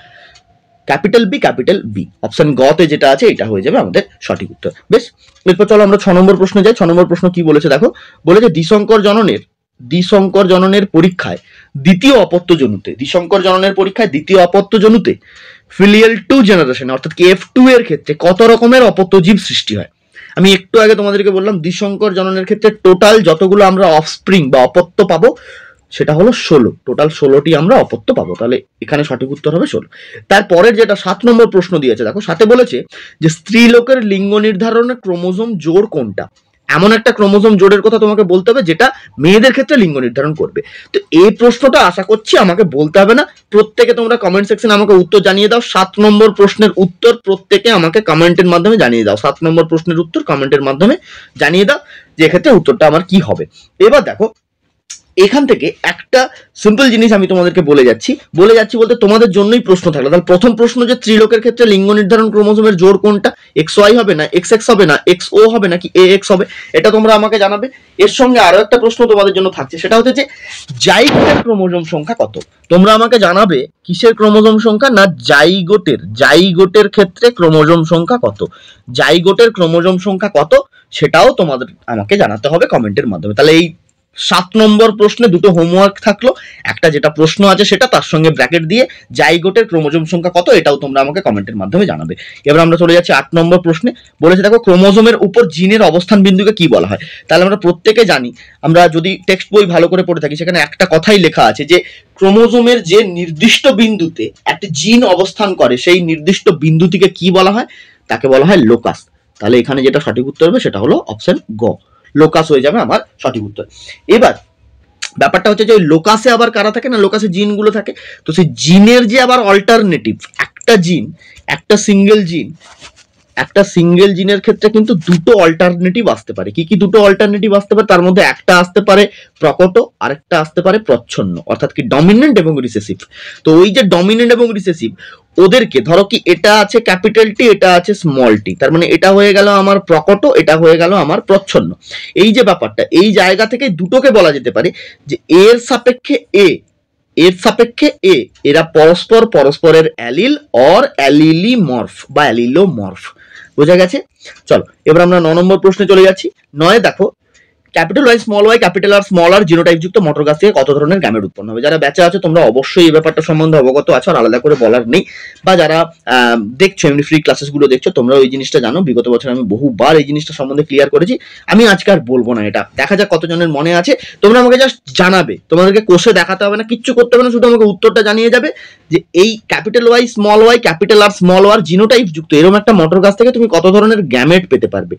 capital B capital B option গতে যেটা আছে এটা হয়ে যাবে আমাদের সঠিক উত্তর বেশ এরপর চলো আমরা ছ নম্বর প্রশ্নে যাই ছ নম্বর প্রশ্ন কি বলেছে দেখো বলেছে দিশঙ্কর জননের দ্বিশঙ্কর জননের পরীক্ষায় দ্বিতীয় অপত্য জনুতে দিশঙ্কর জননের পরীক্ষায় দ্বিতীয় অপত্য জনুতে ফিলিয়াল টু জেনারেশন অর্থাৎ কি এফ টু এর ক্ষেত্রে কত রকমের অপত্য জীব সৃষ্টি হয় আমি একটু আগে তোমাদেরকে বললাম দ্বিশঙ্কর জননের ক্ষেত্রে টোটাল যতগুলো আমরা অফস্প্রিং বা অপত্য পাবো সেটা হলো ষোলো টোটাল ষোলোটি আমরা অপত্য পাবো তাহলে এখানে সঠিক উত্তর হবে ষোলো তারপরের যেটা সাত নম্বর প্রশ্ন দিয়েছে দেখো সাথে বলেছে যে স্ত্রীলোকের লিঙ্গ নির্ধারণে ক্রোমোজোম জোর কোনটা এমন একটা ক্রোমোজোম জোড়ের কথা তোমাকে বলতে হবে যেটা মেয়েদের ক্ষেত্রে লিঙ্গ নির্ধারণ করবে তো এই প্রশ্নটা আশা করছি আমাকে বলতে হবে না প্রত্যেকে তোমরা কমেন্ট সেকশনে আমাকে উত্তর জানিয়ে দাও সাত নম্বর প্রশ্নের উত্তর প্রত্যেকে আমাকে কমেন্টের মাধ্যমে জানিয়ে দাও সাত নম্বর প্রশ্নের উত্তর কমেন্টের মাধ্যমে জানিয়ে দাও যে ক্ষেত্রে উত্তরটা আমার কি হবে এবার দেখো এখান থেকে একটা সিম্পল জিনিস আমি তোমাদেরকে বলে যাচ্ছি বলে যাচ্ছি বলতে তোমাদের জন্যই প্রশ্ন থাকলো তাহলে প্রথম প্রশ্ন যে ত্রিলোকের ক্ষেত্রে লিঙ্গ নির্ধারণ ক্রোমোজোমের জোর কোনটা এক্স ওয়াই হবে না এক্স এক্স হবে না এক্স ও হবে না কি এ এক্স হবে এটা তোমরা আমাকে জানাবে এর সঙ্গে আরও একটা প্রশ্ন তোমাদের জন্য থাকছে সেটা হচ্ছে যে জাইগোটের ক্রোমোজোম সংখ্যা কত তোমরা আমাকে জানাবে কিসের ক্রোমোজোম সংখ্যা না জাইগোটের জাইগোটের ক্ষেত্রে ক্রোমোজোম সংখ্যা কত জাইগোটের ক্রোমোজোম সংখ্যা কত সেটাও তোমাদের আমাকে জানাতে হবে কমেন্টের মাধ্যমে তাহলে এই সাত নম্বর প্রশ্নে দুটো হোমওয়ার্ক থাকলো একটা যেটা প্রশ্ন আছে সেটা তার সঙ্গে ব্র্যাকেট দিয়ে জাইগোটের ক্রোমোজোম সংখ্যা কত এটাও তোমরা আমাকে কমেন্টের মাধ্যমে জানাবে এবার আমরা চলে যাচ্ছি আট নম্বর প্রশ্নে বলেছে দেখো ক্রোমোজোমের উপর জিনের অবস্থান বিন্দুকে কি বলা হয় তাহলে আমরা প্রত্যেকে জানি আমরা যদি টেক্সট বই ভালো করে পড়ে থাকি সেখানে একটা কথাই লেখা আছে যে ক্রোমোজোমের যে নির্দিষ্ট বিন্দুতে একটা জিন অবস্থান করে সেই নির্দিষ্ট বিন্দুটিকে কি বলা হয় তাকে বলা হয় লোকাস তাহলে এখানে যেটা সঠিক উত্তর হবে সেটা হলো অপশন গ লোকাস হয়ে যাবে আমার সঠিক উত্তর এবার ব্যাপারটা হচ্ছে যে ওই লোকাসে আবার কারা থাকে না লোকাসে জিনগুলো থাকে তো সেই জিনের যে আবার অল্টারনেটিভ একটা জিন একটা সিঙ্গেল জিন একটা সিঙ্গেল জিনের ক্ষেত্রে কিন্তু দুটো অল্টারনেটিভ আসতে পারে কি কি দুটো অল্টারনেটিভ আসতে পারে তার মধ্যে একটা আসতে পারে প্রকট আরেকটা আসতে পারে প্রচ্ছন্ন অর্থাৎ কি ডমিনেন্ট এবং রিসেসিভ তো ওই যে ডমিনেন্ট এবং রিসেসিভ ওদেরকে ধরো কি এটা আছে ক্যাপিটাল টি এটা আছে স্মল টি তার মানে এটা হয়ে গেল আমার প্রকট এটা হয়ে গেল আমার প্রচ্ছন্ন এই যে ব্যাপারটা এই জায়গা থেকে দুটোকে বলা যেতে পারে যে এর সাপেক্ষে এ এর সাপেক্ষে এ এরা পরস্পর পরস্পরের অ্যালিল অর অ্যালিলি মর্ফ বা অ্যালিলো মর্ফ বোঝা গেছে চলো এবার আমরা ন নম্বর প্রশ্নে চলে যাচ্ছি নয় দেখো capital Y small Y capital R small R genotype যুক্ত মটর গাছ থেকে কত ধরনের গ্যামেট উৎপন্ন হবে যারা বেঁচে আছে তোমরা অবশ্যই এই ব্যাপারটা সম্বন্ধে অবগত আছো আর আলাদা করে বলার নেই বা যারা দেখছো এমনি ফ্রি ক্লাসেসগুলো দেখছো তোমরা ওই জিনিসটা জানো বিগত বছর আমি বহুবার এই জিনিসটা সম্বন্ধে ক্লিয়ার করেছি আমি আজকে আর বলবো না এটা দেখা যাক কতজনের মনে আছে তোমরা আমাকে জাস্ট জানাবে তোমাদেরকে কোষে দেখাতে হবে না কিচ্ছু করতে হবে না শুধু আমাকে উত্তরটা জানিয়ে যাবে যে এই capital Y small Y capital R small R genotype যুক্ত এরকম একটা মটর গাছ থেকে তুমি কত ধরনের গ্যামেট পেতে পারবে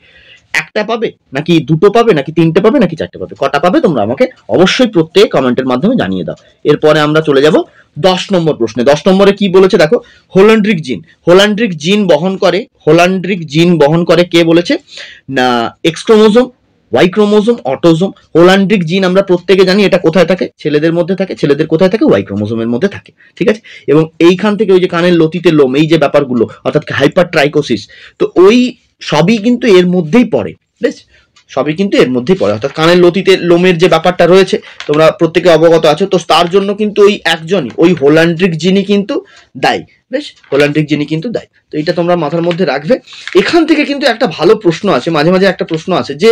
একটা পাবে নাকি দুটো পাবে নাকি তিনটে পাবে নাকি চারটে পাবে কটা পাবে তোমরা আমাকে অবশ্যই প্রত্যেক কমেন্টের মাধ্যমে জানিয়ে দাও এরপরে আমরা চলে যাব দশ নম্বর প্রশ্নে দশ নম্বরে কি বলেছে দেখো হোল্যান্ড্রিক জিন হোল্যান্ড্রিক জিন বহন করে হোল্যান্ড্রিক জিন বহন করে কে বলেছে না X chromosome Y chromosome autosome holandric gene আমরা প্রত্যেকে জানি এটা কোথায় থাকে ছেলেদের মধ্যে থাকে ছেলেদের কোথায় থাকে ওয়াই মধ্যে থাকে ঠিক আছে এবং এইখান থেকে ওই যে কানের লতিতে লোম এই যে ব্যাপারগুলো অর্থাৎ হাইপার ট্রাইকোসিস তো ওই সবই কিন্তু এর মধ্যেই পড়ে বেশ সবই কিন্তু এর মধ্যেই পড়ে অর্থাৎ কানের লতিতে লোমের যে ব্যাপারটা রয়েছে তোমরা প্রত্যেকে অবগত আছো তো তার জন্য কিন্তু ওই একজনই ওই হোল্যান্ড্রিক যিনি কিন্তু দায়ী বেশ হোল্যান্ড্রিক যিনি কিন্তু দায়ী তো এটা তোমরা মাথার মধ্যে রাখবে এখান থেকে কিন্তু একটা ভালো প্রশ্ন আছে মাঝে মাঝে একটা প্রশ্ন আছে যে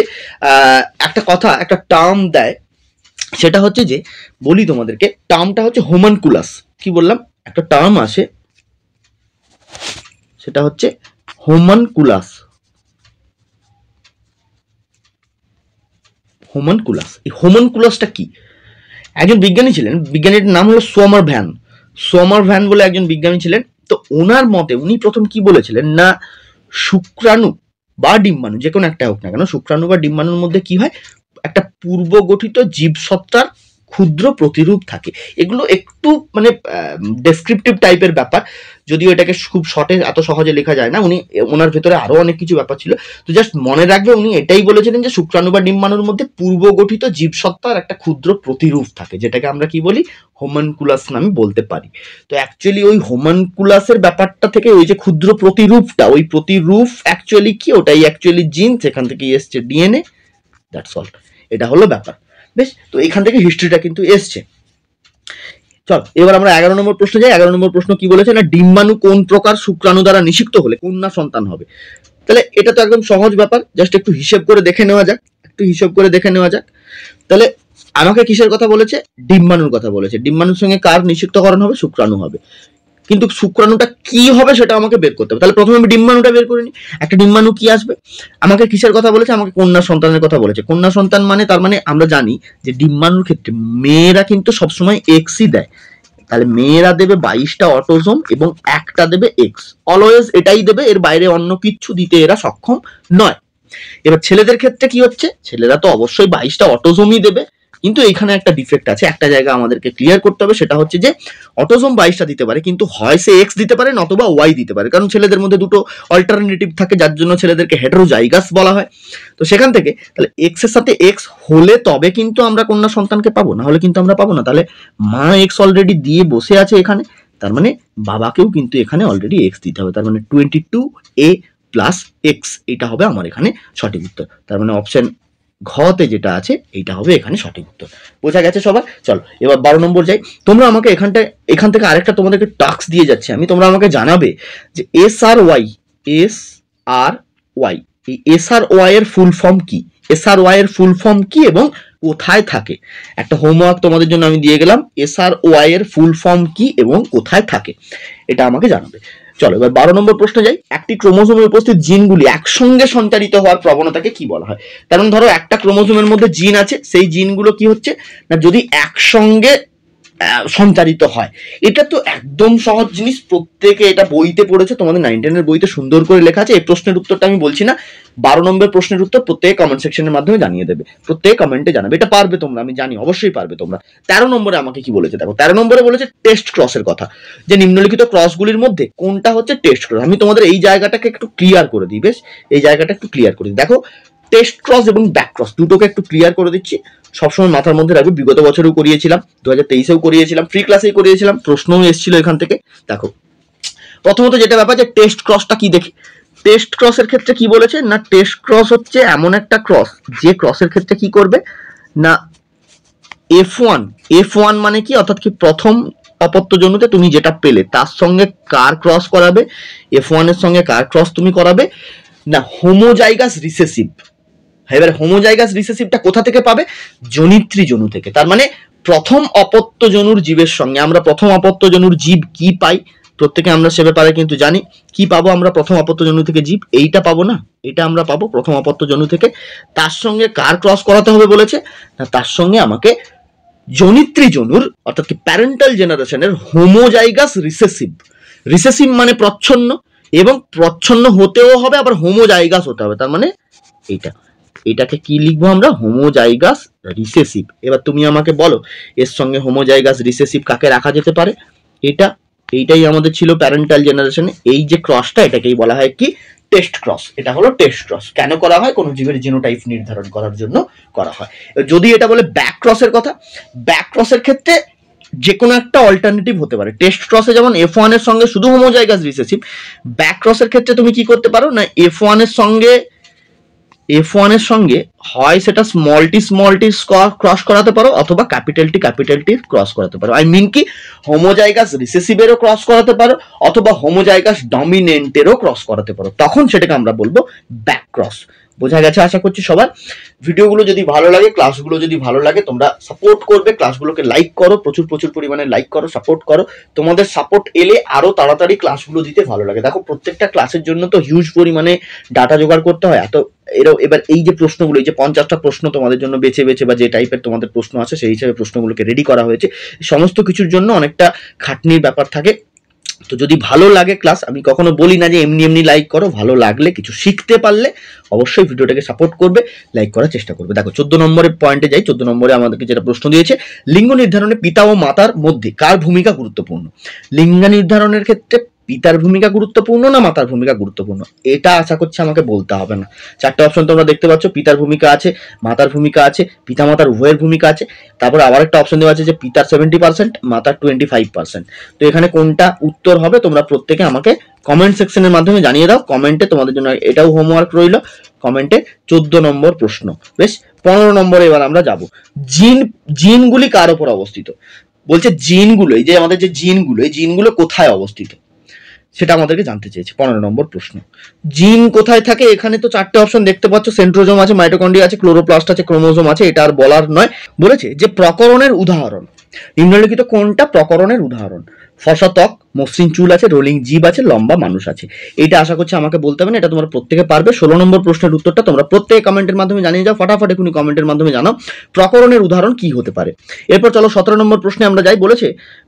একটা কথা একটা টার্ম দেয় সেটা হচ্ছে যে বলি তোমাদেরকে টার্মটা হচ্ছে হোমানকুলাস কি বললাম একটা টার্ম আছে সেটা হচ্ছে হোমানকুলাস হোমানকুলাস এই হোমানকুলাসটা কি একজন বিজ্ঞানী ছিলেন বিজ্ঞানীর নাম হলো সোমার ভ্যান সোমার ভ্যান বলে একজন বিজ্ঞানী ছিলেন তো ওনার মতে উনি প্রথম কি বলেছিলেন না শুক্রাণু বা ডিম্বাণু যে কোনো একটা হোক না কেন শুক্রাণু বা ডিম্বাণুর মধ্যে কি হয় একটা পূর্ব গঠিত জীবসত্তার ক্ষুদ্র প্রতিরূপ থাকে এগুলো একটু মানে ডেসক্রিপটিভ টাইপের ব্যাপার যদিও এটাকে খুব শর্টে এত সহজে লেখা যায় না উনি ওনার ভেতরে আরও অনেক কিছু ব্যাপার ছিল তো জাস্ট মনে রাখবে উনি এটাই বলেছিলেন যে শুক্রাণু বা ডিম্বাণুর মধ্যে পূর্বগঠিত জীবসত্তার একটা ক্ষুদ্র প্রতিরূপ থাকে যেটাকে আমরা কি বলি হোমানকুলাস নামে বলতে পারি তো অ্যাকচুয়ালি ওই হোমানকুলাসের ব্যাপারটা থেকে ওই যে ক্ষুদ্র প্রতিরূপটা ওই প্রতিরূপ অ্যাকচুয়ালি কি ওটাই অ্যাকচুয়ালি জিন সেখান থেকে এসছে ডিএনএ দ্যাটস অল এটা হলো ব্যাপার বেশ তো এখান থেকে হিস্ট্রিটা কিন্তু এসছে চল এবার আমরা এগারো নম্বর প্রশ্ন যাই এগারো নম্বর প্রশ্ন কি বলেছে না ডিম্বাণু কোন প্রকার শুক্রাণু দ্বারা নিষিক্ত হলে কন্যা সন্তান হবে তাহলে এটা তো একদম সহজ ব্যাপার জাস্ট একটু হিসেব করে দেখে নেওয়া যাক একটু হিসেব করে দেখে নেওয়া যাক তাহলে আমাকে কিসের কথা বলেছে ডিম্বাণুর কথা বলেছে ডিম্বাণুর সঙ্গে কার নিষিক্তকরণ হবে শুক্রাণু হবে কিন্তু শুক্রাণুটা কি হবে সেটা আমাকে বের করতে হবে তাহলে প্রথমে আমি ডিম্বাণুটা বের করে নিই একটা ডিম্বাণু কি আসবে আমাকে কিসের কথা বলেছে আমাকে কন্যা সন্তানের কথা বলেছে কন্যা সন্তান মানে তার মানে আমরা জানি যে ডিম্বাণুর ক্ষেত্রে মেয়েরা কিন্তু সবসময় এক্সই দেয় তাহলে মেয়েরা দেবে বাইশটা অটোজোম এবং একটা দেবে এক্স অলওয়েজ এটাই দেবে এর বাইরে অন্য কিচ্ছু দিতে এরা সক্ষম নয় এবার ছেলেদের ক্ষেত্রে কি হচ্ছে ছেলেরা তো অবশ্যই বাইশটা অটোজোমই দেবে কিন্তু এখানে একটা ডিফেক্ট আছে একটা জায়গা আমাদেরকে ক্লিয়ার করতে হবে সেটা হচ্ছে যে অটোজোম বাইশটা দিতে পারে কিন্তু হয় সে এক্স দিতে পারে নতবা ওয়াই দিতে পারে কারণ ছেলেদের মধ্যে দুটো অল্টারনেটিভ থাকে যার জন্য ছেলেদেরকে হেড্রোজাইগাস বলা হয় তো সেখান থেকে তাহলে এক্সের সাথে এক্স হলে তবে কিন্তু আমরা কন্যা সন্তানকে পাবো না হলে কিন্তু আমরা পাবো না তাহলে মা এক্স অলরেডি দিয়ে বসে আছে এখানে তার মানে বাবাকেও কিন্তু এখানে অলরেডি এক্স দিতে হবে তার মানে twenty two A plus X এটা হবে আমার এখানে সঠিক উত্তর তার মানে অপশন ঘতে যেটা আছে এইটা হবে এখানে সঠিক উত্তর বোঝা গেছে সবার চলো এবার বারো নম্বর যাই তোমরা আমাকে এখানটা এখান থেকে আরেকটা তোমাদেরকে টাস্ক দিয়ে যাচ্ছে আমি তোমরা আমাকে জানাবে যে S R Y S R Y এই এস আর ওয়াই এর ফুল ফর্ম কি এস আর ওয়াই এর ফুল ফর্ম কি এবং কোথায় থাকে একটা হোমওয়ার্ক তোমাদের জন্য আমি দিয়ে গেলাম এসআর ওয়াই এর ফুল ফর্ম কি এবং কোথায় থাকে এটা আমাকে জানাবে চলো এবার বারো নম্বর প্রশ্ন যাই একটি ক্রোমোজোমে উপস্থিত জিনগুলি একসঙ্গে সঞ্চারিত হওয়ার প্রবণতাকে কি বলা হয় কারণ ধরো একটা ক্রোমোজোমের মধ্যে জিন আছে সেই জিনগুলো কি হচ্ছে না যদি একসঙ্গে সঞ্চারিত হয় এটা তো একদম সহজ জিনিস প্রত্যেকে এটা বইতে পড়েছে তোমাদের নাইন টেনের বইতে সুন্দর করে লেখা আছে এই প্রশ্নের উত্তরটা আমি বলছি না বারো নম্বর প্রশ্নের উত্তর প্রত্যেক কমেন্ট সেকশনের মাধ্যমে জানিয়ে দেবে প্রত্যেক কমেন্টে জানাবে এটা পারবে তোমরা আমি জানি অবশ্যই পারবে তোমরা তেরো নম্বরে আমাকে কি বলেছে দেখো তেরো নম্বরে বলেছে টেস্ট ক্রসের কথা যে নিম্নলিখিত ক্রসগুলির মধ্যে কোনটা হচ্ছে টেস্ট ক্রস আমি তোমাদের এই জায়গাটাকে একটু ক্লিয়ার করে দিই বেশ এই জায়গাটা একটু ক্লিয়ার করে দিই দেখো টেস্ট ক্রস এবং ব্যাক ক্রস দুটোকে একটু ক্লিয়ার করে দিচ্ছি সবসময় মাথার মধ্যে রাখবে বিগত বছরেও করিয়েছিলাম দু হাজার তেইশেও করিয়েছিলাম ফ্রি ক্লাসেই করিয়েছিলাম প্রশ্নও এসেছিল এখান থেকে দেখো প্রথমত যেটা ব্যাপার যে টেস্ট ক্রসটা কি দেখি টেস্ট ক্রসের ক্ষেত্রে কি বলেছে না টেস্ট ক্রস হচ্ছে এমন একটা ক্রস যে ক্রসের ক্ষেত্রে কি করবে না এফ ওয়ান এফ ওয়ান মানে কি অর্থাৎ কি প্রথম অপত্য জন্যতে তুমি যেটা পেলে তার সঙ্গে কার ক্রস করাবে এফ ওয়ানের সঙ্গে কার ক্রস তুমি করাবে না হোমোজাইগাস রিসেসিভ এবার হোমোজাইগাস রিসেসিভটা কোথা থেকে পাবে জনিত্রী জনু থেকে তার মানে প্রথম অপত্য জনুর জীবের সঙ্গে আমরা প্রথম অপত্য জনুর জীব কি পাই প্রত্যেকে আমরা সেবে পারে কিন্তু জানি কি পাবো আমরা প্রথম অপত্য জনু থেকে জীব এইটা পাবো না এটা আমরা পাবো প্রথম অপত্য জনু থেকে তার সঙ্গে কার ক্রস করাতে হবে বলেছে না তার সঙ্গে আমাকে জনিত্রী জনুর অর্থাৎ কি প্যারেন্টাল জেনারেশনের হোমোজাইগাস রিসেসিভ রিসেসিভ মানে প্রচ্ছন্ন এবং প্রচ্ছন্ন হতেও হবে আবার হোমোজাইগাস হতে হবে তার মানে এইটা এটাকে কি লিখবো আমরা হোমোজাইগাস রিসেসিভ এবার তুমি আমাকে বলো এর সঙ্গে হোমোজাইগাস রিসেসিভ কাকে রাখা যেতে পারে এটা এইটাই আমাদের ছিল প্যারেন্টাল জেনারেশনে এই যে ক্রসটা এটাকেই বলা হয় কি টেস্ট ক্রস এটা হলো টেস্ট ক্রস কেন করা হয় কোনো জীবের জিনোটাইপ নির্ধারণ করার জন্য করা হয় যদি এটা বলে ব্যাক ক্রসের কথা ব্যাক ক্রসের ক্ষেত্রে যে কোনো একটা অল্টারনেটিভ হতে পারে টেস্ট ক্রসে যেমন এফ ওয়ানের সঙ্গে শুধু হোমোজাইগাস রিসেসিভ ব্যাক ক্রসের ক্ষেত্রে তুমি কি করতে পারো না এফ ওয়ানের সঙ্গে এফ ওয়ানের সঙ্গে হয় সেটা স্মলটি স্মলটি স্মল ক্রস করাতে পারো অথবা ক্যাপিটালটি ক্যাপিটালটি ক্রস করাতে পারো আই মিন কি হোমোজাইগাস রিসেসিভেরও ক্রস করাতে পারো অথবা হোমোজাইগাস ডমিনেন্টেরও ক্রস করাতে পারো তখন সেটাকে আমরা বলবো ব্যাক ক্রস বোঝা গেছে আশা করছি সবার ভিডিওগুলো যদি ভালো লাগে ক্লাসগুলো যদি ভালো লাগে তোমরা সাপোর্ট করবে ক্লাসগুলোকে লাইক করো প্রচুর প্রচুর পরিমাণে লাইক করো সাপোর্ট করো তোমাদের সাপোর্ট এলে আরও তাড়াতাড়ি ক্লাসগুলো দিতে ভালো লাগে দেখো প্রত্যেকটা ক্লাসের জন্য তো হিউজ পরিমাণে ডাটা জোগাড় করতে হয় এত এর এবার এই যে প্রশ্নগুলো এই যে পঞ্চাশটা প্রশ্ন তোমাদের জন্য বেছে বেছে বা যে টাইপের তোমাদের প্রশ্ন আছে সেই হিসাবে প্রশ্নগুলোকে রেডি করা হয়েছে সমস্ত কিছুর জন্য অনেকটা খাটনির ব্যাপার থাকে তো যদি ভালো লাগে ক্লাস আমি কখনো বলি না যে এমনি এমনি লাইক করো ভালো লাগলে কিছু শিখতে পারলে অবশ্যই ভিডিওটাকে সাপোর্ট করবে লাইক করার চেষ্টা করবে দেখো চোদ্দ নম্বরের পয়েন্টে যাই চোদ্দ নম্বরে আমাদেরকে যেটা প্রশ্ন দিয়েছে লিঙ্গ নির্ধারণে পিতা ও মাতার মধ্যে কার ভূমিকা গুরুত্বপূর্ণ লিঙ্গ নির্ধারণের ক্ষেত্রে পিতার ভূমিকা গুরুত্বপূর্ণ না মাতার ভূমিকা গুরুত্বপূর্ণ এটা আশা করছি আমাকে বলতে হবে না চারটে অপশন তোমরা দেখতে পাচ্ছ পিতার ভূমিকা আছে মাতার ভূমিকা আছে পিতা মাতার উভয়ের ভূমিকা আছে তারপর আবার একটা অপশন দেওয়া আছে যে পিতার সেভেন্টি পার্সেন্ট মাতার টোয়েন্টি ফাইভ পার্সেন্ট তো এখানে কোনটা উত্তর হবে তোমরা প্রত্যেকে আমাকে কমেন্ট সেকশনের মাধ্যমে জানিয়ে দাও কমেন্টে তোমাদের জন্য এটাও হোমওয়ার্ক রইল কমেন্টে চোদ্দ নম্বর প্রশ্ন বেশ পনেরো নম্বরে এবার আমরা যাব জিন জিনগুলি কার ওপর অবস্থিত বলছে জিনগুলো এই যে আমাদের যে জিনগুলো এই জিনগুলো কোথায় অবস্থিত সেটা আমাদেরকে জানতে চেয়েছে পনেরো নম্বর প্রশ্ন জিন কোথায় থাকে এখানে তো চারটে অপশন দেখতে পাচ্ছ সেন্ট্রোজোম আছে মাইটোকন্ড্রিয়া আছে ক্লোরোপ্লাস্ট আছে ক্রোমোজোম আছে এটা আর বলার নয় বলেছে যে প্রকরণের উদাহরণ নিম্নলিখিত কোনটা প্রকরণের উদাহরণ ফসা ত্বক মসৃণ চুল আছে রোলিং জীব আছে লম্বা মানুষ আছে এটা আশা করছি আমাকে বলতে হবে না এটা তোমরা প্রত্যেকে পারবে ষোলো নম্বর প্রশ্নের উত্তরটা তোমরা প্রত্যেকে কমেন্টের মাধ্যমে জানিয়ে যাও ফটাফট এখুনি কমেন্টের মাধ্যমে জানাও প্রকরণের উদাহরণ কি হতে পারে এরপর চলো সতেরো নম্বর প্রশ্নে আমরা যাই বলেছে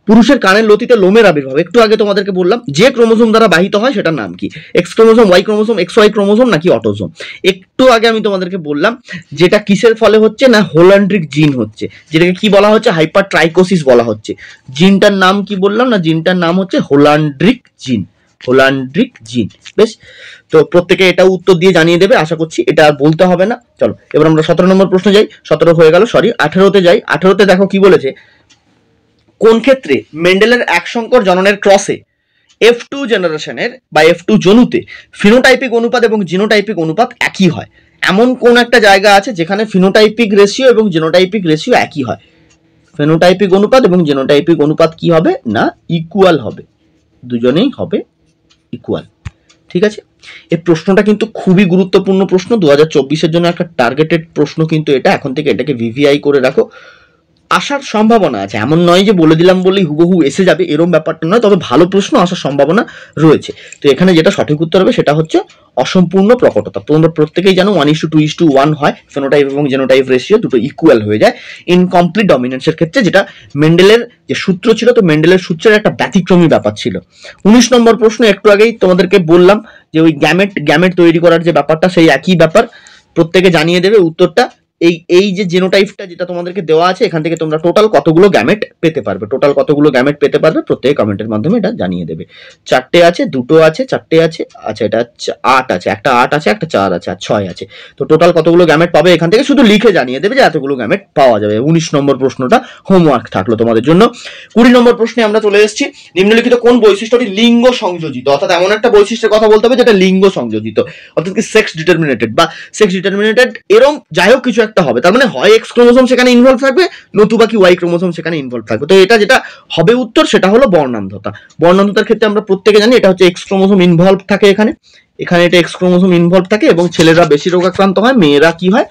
পুরুষের কানের লতিতে লোমের আবির্ভাব একটু আগে তোমাদেরকে বললাম যে ক্রোমোজোম দ্বারা বাহিত হয় সেটার নাম কি X chromosome Y chromosome X Y chromosome নাকি অটোজোম একটু আগে আমি তোমাদেরকে বললাম যেটা কিসের ফলে হচ্ছে না হোলান্ড্রিক জিন হচ্ছে যেটাকে কি বলা হচ্ছে হাইপার ট্রাইকোসিস বলা হচ্ছে জিনটার নাম কি বললাম না জিনটার নাম হচ্ছে হোলান্ড্রিক জিন হোলান্ড্রিক জিন বেশ তো প্রত্যেকে এটা উত্তর দিয়ে জানিয়ে দেবে আশা করছি এটা আর বলতে হবে না চলো এবার আমরা সতেরো নম্বর প্রশ্ন যাই সতেরো হয়ে গেল সরি আঠেরোতে যাই আঠেরোতে দেখো কি বলেছে কোন ক্ষেত্রে মেন্ডেলের এক সংকর জননের ক্রসে এফ টু জেনারেশনের বা এফ টু জনুতে ফিনোটাইপিক অনুপাত এবং জিনোটাইপিক অনুপাত একই হয় এমন কোন একটা জায়গা আছে যেখানে ফিনোটাইপিক রেশিও এবং জিনোটাইপিক রেশিও একই হয় ফেনোটাইপিক অনুপাত এবং জেনোটাইপিক অনুপাত কি হবে না ইকুয়াল হবে দুজনেই হবে ইকুয়াল ঠিক আছে এই প্রশ্নটা কিন্তু খুবই গুরুত্বপূর্ণ প্রশ্ন দু হাজার জন্য একটা টার্গেটেড প্রশ্ন কিন্তু এটা এখন থেকে এটাকে ভিভিআই করে রাখো আসার সম্ভাবনা আছে এমন নয় যে বলে দিলাম বলেই হুবহু এসে যাবে এরম ব্যাপারটা নয় তবে ভালো প্রশ্ন আসার সম্ভাবনা রয়েছে তো এখানে যেটা সঠিক উত্তর হবে সেটা হচ্ছে অসম্পূর্ণ প্রকটতা তোমরা প্রত্যেকেই জানো one is two two is to one হয় ফেনোটাইপ এবং জেনোটাইপ রেশিও দুটো ইকুয়াল হয়ে যায় ইনকমপ্লিট ডমিনেন্সের ক্ষেত্রে যেটা মেন্ডেলের যে সূত্র ছিল তো মেন্ডেলের সূত্রের একটা ব্যতিক্রমী ব্যাপার ছিল উনিশ নম্বর প্রশ্ন একটু আগেই তোমাদেরকে বললাম যে ওই গ্যামেট গ্যামেট তৈরি করার যে ব্যাপারটা সেই একই ব্যাপার প্রত্যেকে জানিয়ে দেবে উত্তরটা এই এই যে জেনোটাইপটা যেটা তোমাদেরকে দেওয়া আছে এখান থেকে তোমরা টোটাল কতগুলো গ্যামেট পেতে পারবে টোটাল কতগুলো গ্যামেট পেতে পারবে প্রত্যেক কমেন্টের মাধ্যমে এটা জানিয়ে দেবে চারটে আছে দুটো আছে চারটে আছে আচ্ছা এটা আট আছে একটা আট আছে একটা চার আছে আর ছয় আছে তো টোটাল কতগুলো গ্যামেট পাবে এখান থেকে শুধু লিখে জানিয়ে দেবে যে এতগুলো গ্যামেট পাওয়া যাবে উনিশ নম্বর প্রশ্নটা হোমওয়ার্ক থাকলো তোমাদের জন্য কুড়ি নম্বর প্রশ্নে আমরা চলে এসেছি নিম্নলিখিত কোন বৈশিষ্ট্যটি লিঙ্গ সংযোজিত অর্থাৎ এমন একটা বৈশিষ্ট্যের কথা বলতে হবে যেটা লিঙ্গ সংযোজিত অর্থাৎ কি সেক্স ডিটারমিনেটেড বা সেক্স ডিটারমিনেটেড এরম যাই হোক কিছু একটা হবে তার মানে হয় এক্স ক্রোমোসোম সেখানে ইনভলভ থাকবে নতুবা কি ওয়াই ক্রোমোসোম সেখানে ইনভলভ থাকবে তো এটা যেটা হবে উত্তর সেটা হলো বর্ণান্ধতা বর্ণান্ধতার ক্ষেত্রে আমরা প্রত্যেকে জানি এটা হচ্ছে এক্স ক্রোমোসোম ইনভলভ থাকে এখানে এখানে এটা এক্স ক্রোমোসোম ইনভলভ থাকে এবং ছেলেরা বেশি রোগাক্রান্ত হয় মেয়েরা কি হয়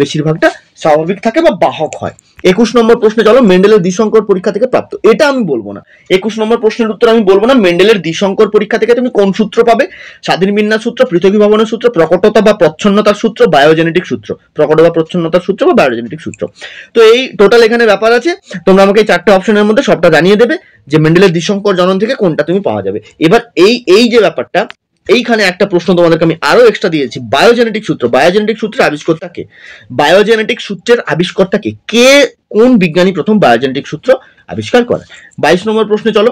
বেশিরভাগটা স্বাভাবিক থাকে বা বাহক হয় একুশ নম্বর প্রশ্নে চলো মেন্ডেলের দ্বিশঙ্কর পরীক্ষা থেকে প্রাপ্ত এটা আমি বলবো না একুশ নম্বর প্রশ্নের উত্তর আমি বলবো না মেন্ডেলের দ্বিশঙ্কর পরীক্ষা থেকে তুমি কোন সূত্র পাবে স্বাধীন বিন্যাস সূত্র ভবনের সূত্র প্রকটতা বা প্রচ্ছন্নতার সূত্র বায়োজেনেটিক সূত্র প্রকট বা প্রচ্ছন্নতার সূত্র বা বায়োজেনেটিক সূত্র তো এই টোটাল এখানে ব্যাপার আছে তোমরা আমাকে এই চারটে অপশনের মধ্যে সবটা জানিয়ে দেবে যে মেন্ডেলের দ্বিশঙ্কর জনন থেকে কোনটা তুমি পাওয়া যাবে এবার এই এই যে ব্যাপারটা এইখানে একটা প্রশ্ন তোমাদেরকে আমি আরো এক্সট্রা দিয়েছি বায়োজেনেটিক সূত্র বায়োজেনেটিক সূত্রের আবিষ্কর্তা কে বায়োজেনেটিক সূত্রের আবিষ্কর্তা কে কে কোন বিজ্ঞানী প্রথম বায়োজেনেটিক সূত্র আবিষ্কার করে বাইশ নম্বর প্রশ্নে চলো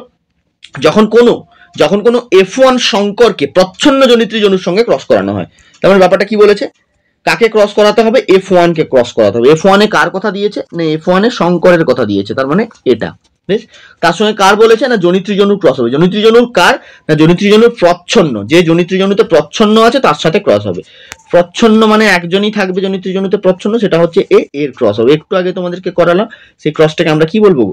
যখন কোনো যখন কোনো এফ ওয়ান শঙ্করকে প্রচ্ছন্ন জনিত্রী জনুর সঙ্গে ক্রস করানো হয় তার মানে ব্যাপারটা কি বলেছে কাকে ক্রস করাতে হবে এফ ওয়ানকে ক্রস করাতে হবে এফ ওয়ানে কার কথা দিয়েছে না এফ ওয়ানে শঙ্করের কথা দিয়েছে তার মানে এটা বেশ কার সঙ্গে কার বলেছে না জনিত্রিজনু ক্রস হবে জনিত্রিজনু কার না জনিত্রিজনু প্রচ্ছন্ন যে জনিত্রিজনুতে প্রচ্ছন্ন আছে তার সাথে ক্রস হবে প্রচ্ছন্ন মানে একজনই থাকবে জনিত্রিজনুতে প্রচ্ছন্ন সেটা হচ্ছে এ এর ক্রস হবে একটু আগে তোমাদেরকে করালাম সেই ক্রসটাকে আমরা কি বলবো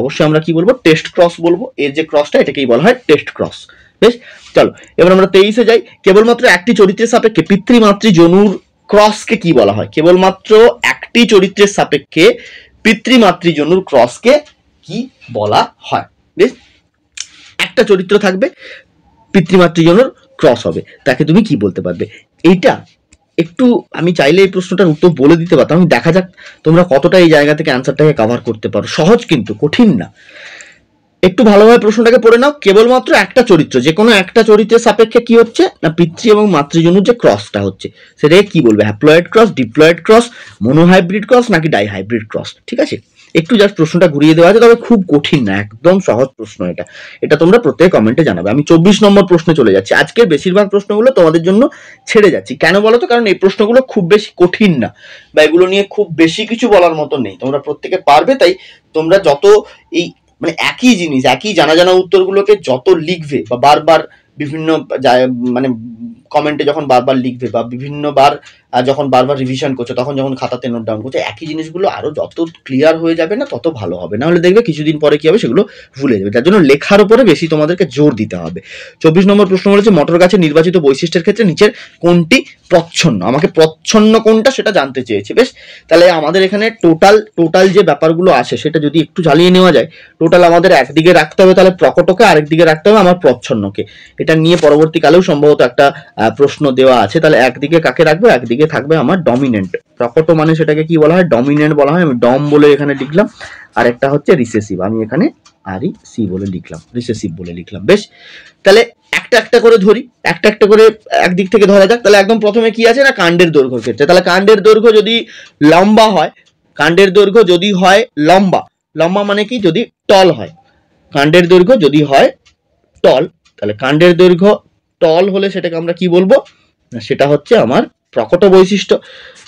অবশ্যই আমরা কি বলবো টেস্ট ক্রস বলবো এর যে ক্রসটা এটাকেই বলা হয় টেস্ট ক্রস বেশ চলো এবার আমরা তেইশে যাই কেবলমাত্র একটি চরিত্রের সাপেক্ষে পিতৃমাতৃ জনুর ক্রসকে কি বলা হয় কেবলমাত্র একটি চরিত্রের সাপেক্ষে পিতৃমাতৃ জনুর ক্রসকে কি বলা হয় বেশ একটা চরিত্র থাকবে পিতৃমাতৃজনের ক্রস হবে তাকে তুমি কি বলতে পারবে এইটা একটু আমি চাইলে এই প্রশ্নটার উত্তর বলে দিতে পারতাম আমি দেখা যাক তোমরা কতটা এই জায়গা থেকে অ্যান্সারটাকে কাভার করতে পারো সহজ কিন্তু কঠিন না একটু ভালোভাবে প্রশ্নটাকে পড়ে নাও কেবলমাত্র একটা চরিত্র যে কোনো একটা চরিত্রের সাপেক্ষে কি হচ্ছে না পিতৃ এবং মাতৃজনের যে ক্রসটা হচ্ছে সেটাকে কি বলবে haploid cross diploid cross monohybrid cross নাকি ডাইহাইব্রিড ক্রস ঠিক আছে একটু জাস্ট প্রশ্নটা ঘুরিয়ে দেওয়া আছে তবে খুব কঠিন না একদম সহজ প্রশ্ন এটা এটা তোমরা প্রত্যেক কমেন্টে জানাবে আমি চব্বিশ নম্বর প্রশ্নে চলে যাচ্ছি আজকের বেশিরভাগ প্রশ্নগুলো তোমাদের জন্য ছেড়ে যাচ্ছি কেন বলো তো কারণ এই প্রশ্নগুলো খুব বেশি কঠিন না বা এগুলো নিয়ে খুব বেশি কিছু বলার মতো নেই তোমরা প্রত্যেকে পারবে তাই তোমরা যত এই মানে একই জিনিস একই জানা জানা উত্তরগুলোকে যত লিখবে বা বারবার বিভিন্ন মানে কমেন্টে যখন বারবার লিখবে বা বিভিন্নবার যখন বারবার রিভিশন করছো তখন যখন খাতাতে নোট ডাউন করছো একই জিনিসগুলো আরও যত ক্লিয়ার হয়ে যাবে না তত ভালো হবে নাহলে দেখবে কিছুদিন পরে কী হবে সেগুলো ভুলে যাবে যার জন্য লেখার উপরে বেশি তোমাদেরকে জোর দিতে হবে চব্বিশ নম্বর প্রশ্ন বলেছে মটর গাছের নির্বাচিত বৈশিষ্ট্যের ক্ষেত্রে নিচের কোনটি প্রচ্ছন্ন আমাকে প্রচ্ছন্ন কোনটা সেটা জানতে চেয়েছে বেশ তাহলে আমাদের এখানে টোটাল টোটাল যে ব্যাপারগুলো আসে সেটা যদি একটু জ্বালিয়ে নেওয়া যায় টোটাল আমাদের একদিকে রাখতে হবে তাহলে প্রকটকে আরেকদিকে রাখতে হবে আমার প্রচ্ছন্নকে এটা নিয়ে পরবর্তীকালেও সম্ভবত একটা প্রশ্ন দেওয়া আছে তাহলে একদিকে কাকে রাখবে একদিকে থাকবে আমার ডমিনেন্ট প্রকট মানে সেটাকে কি বলা হয় ডমিনেন্ট বলা হয় আমি ডম বলে এখানে লিখলাম আর একটা হচ্ছে রিসেসিভ আমি এখানে আরই সি বলে লিখলাম রিসেসিভ বলে লিখলাম বেশ তাহলে একটা একটা করে ধরি একটা একটা করে একদিক থেকে ধরা যাক তাহলে একদম প্রথমে কি আছে না কাণ্ডের দৈর্ঘ্য ক্ষেত্রে তাহলে কাণ্ডের দৈর্ঘ্য যদি লম্বা হয় কাণ্ডের দৈর্ঘ্য যদি হয় লম্বা লম্বা মানে কি যদি টল হয় কাণ্ডের দৈর্ঘ্য যদি হয় টল তাহলে কাণ্ডের দৈর্ঘ্য টল হলে সেটাকে আমরা কি বলবো সেটা হচ্ছে আমার প্রকট বৈশিষ্ট্য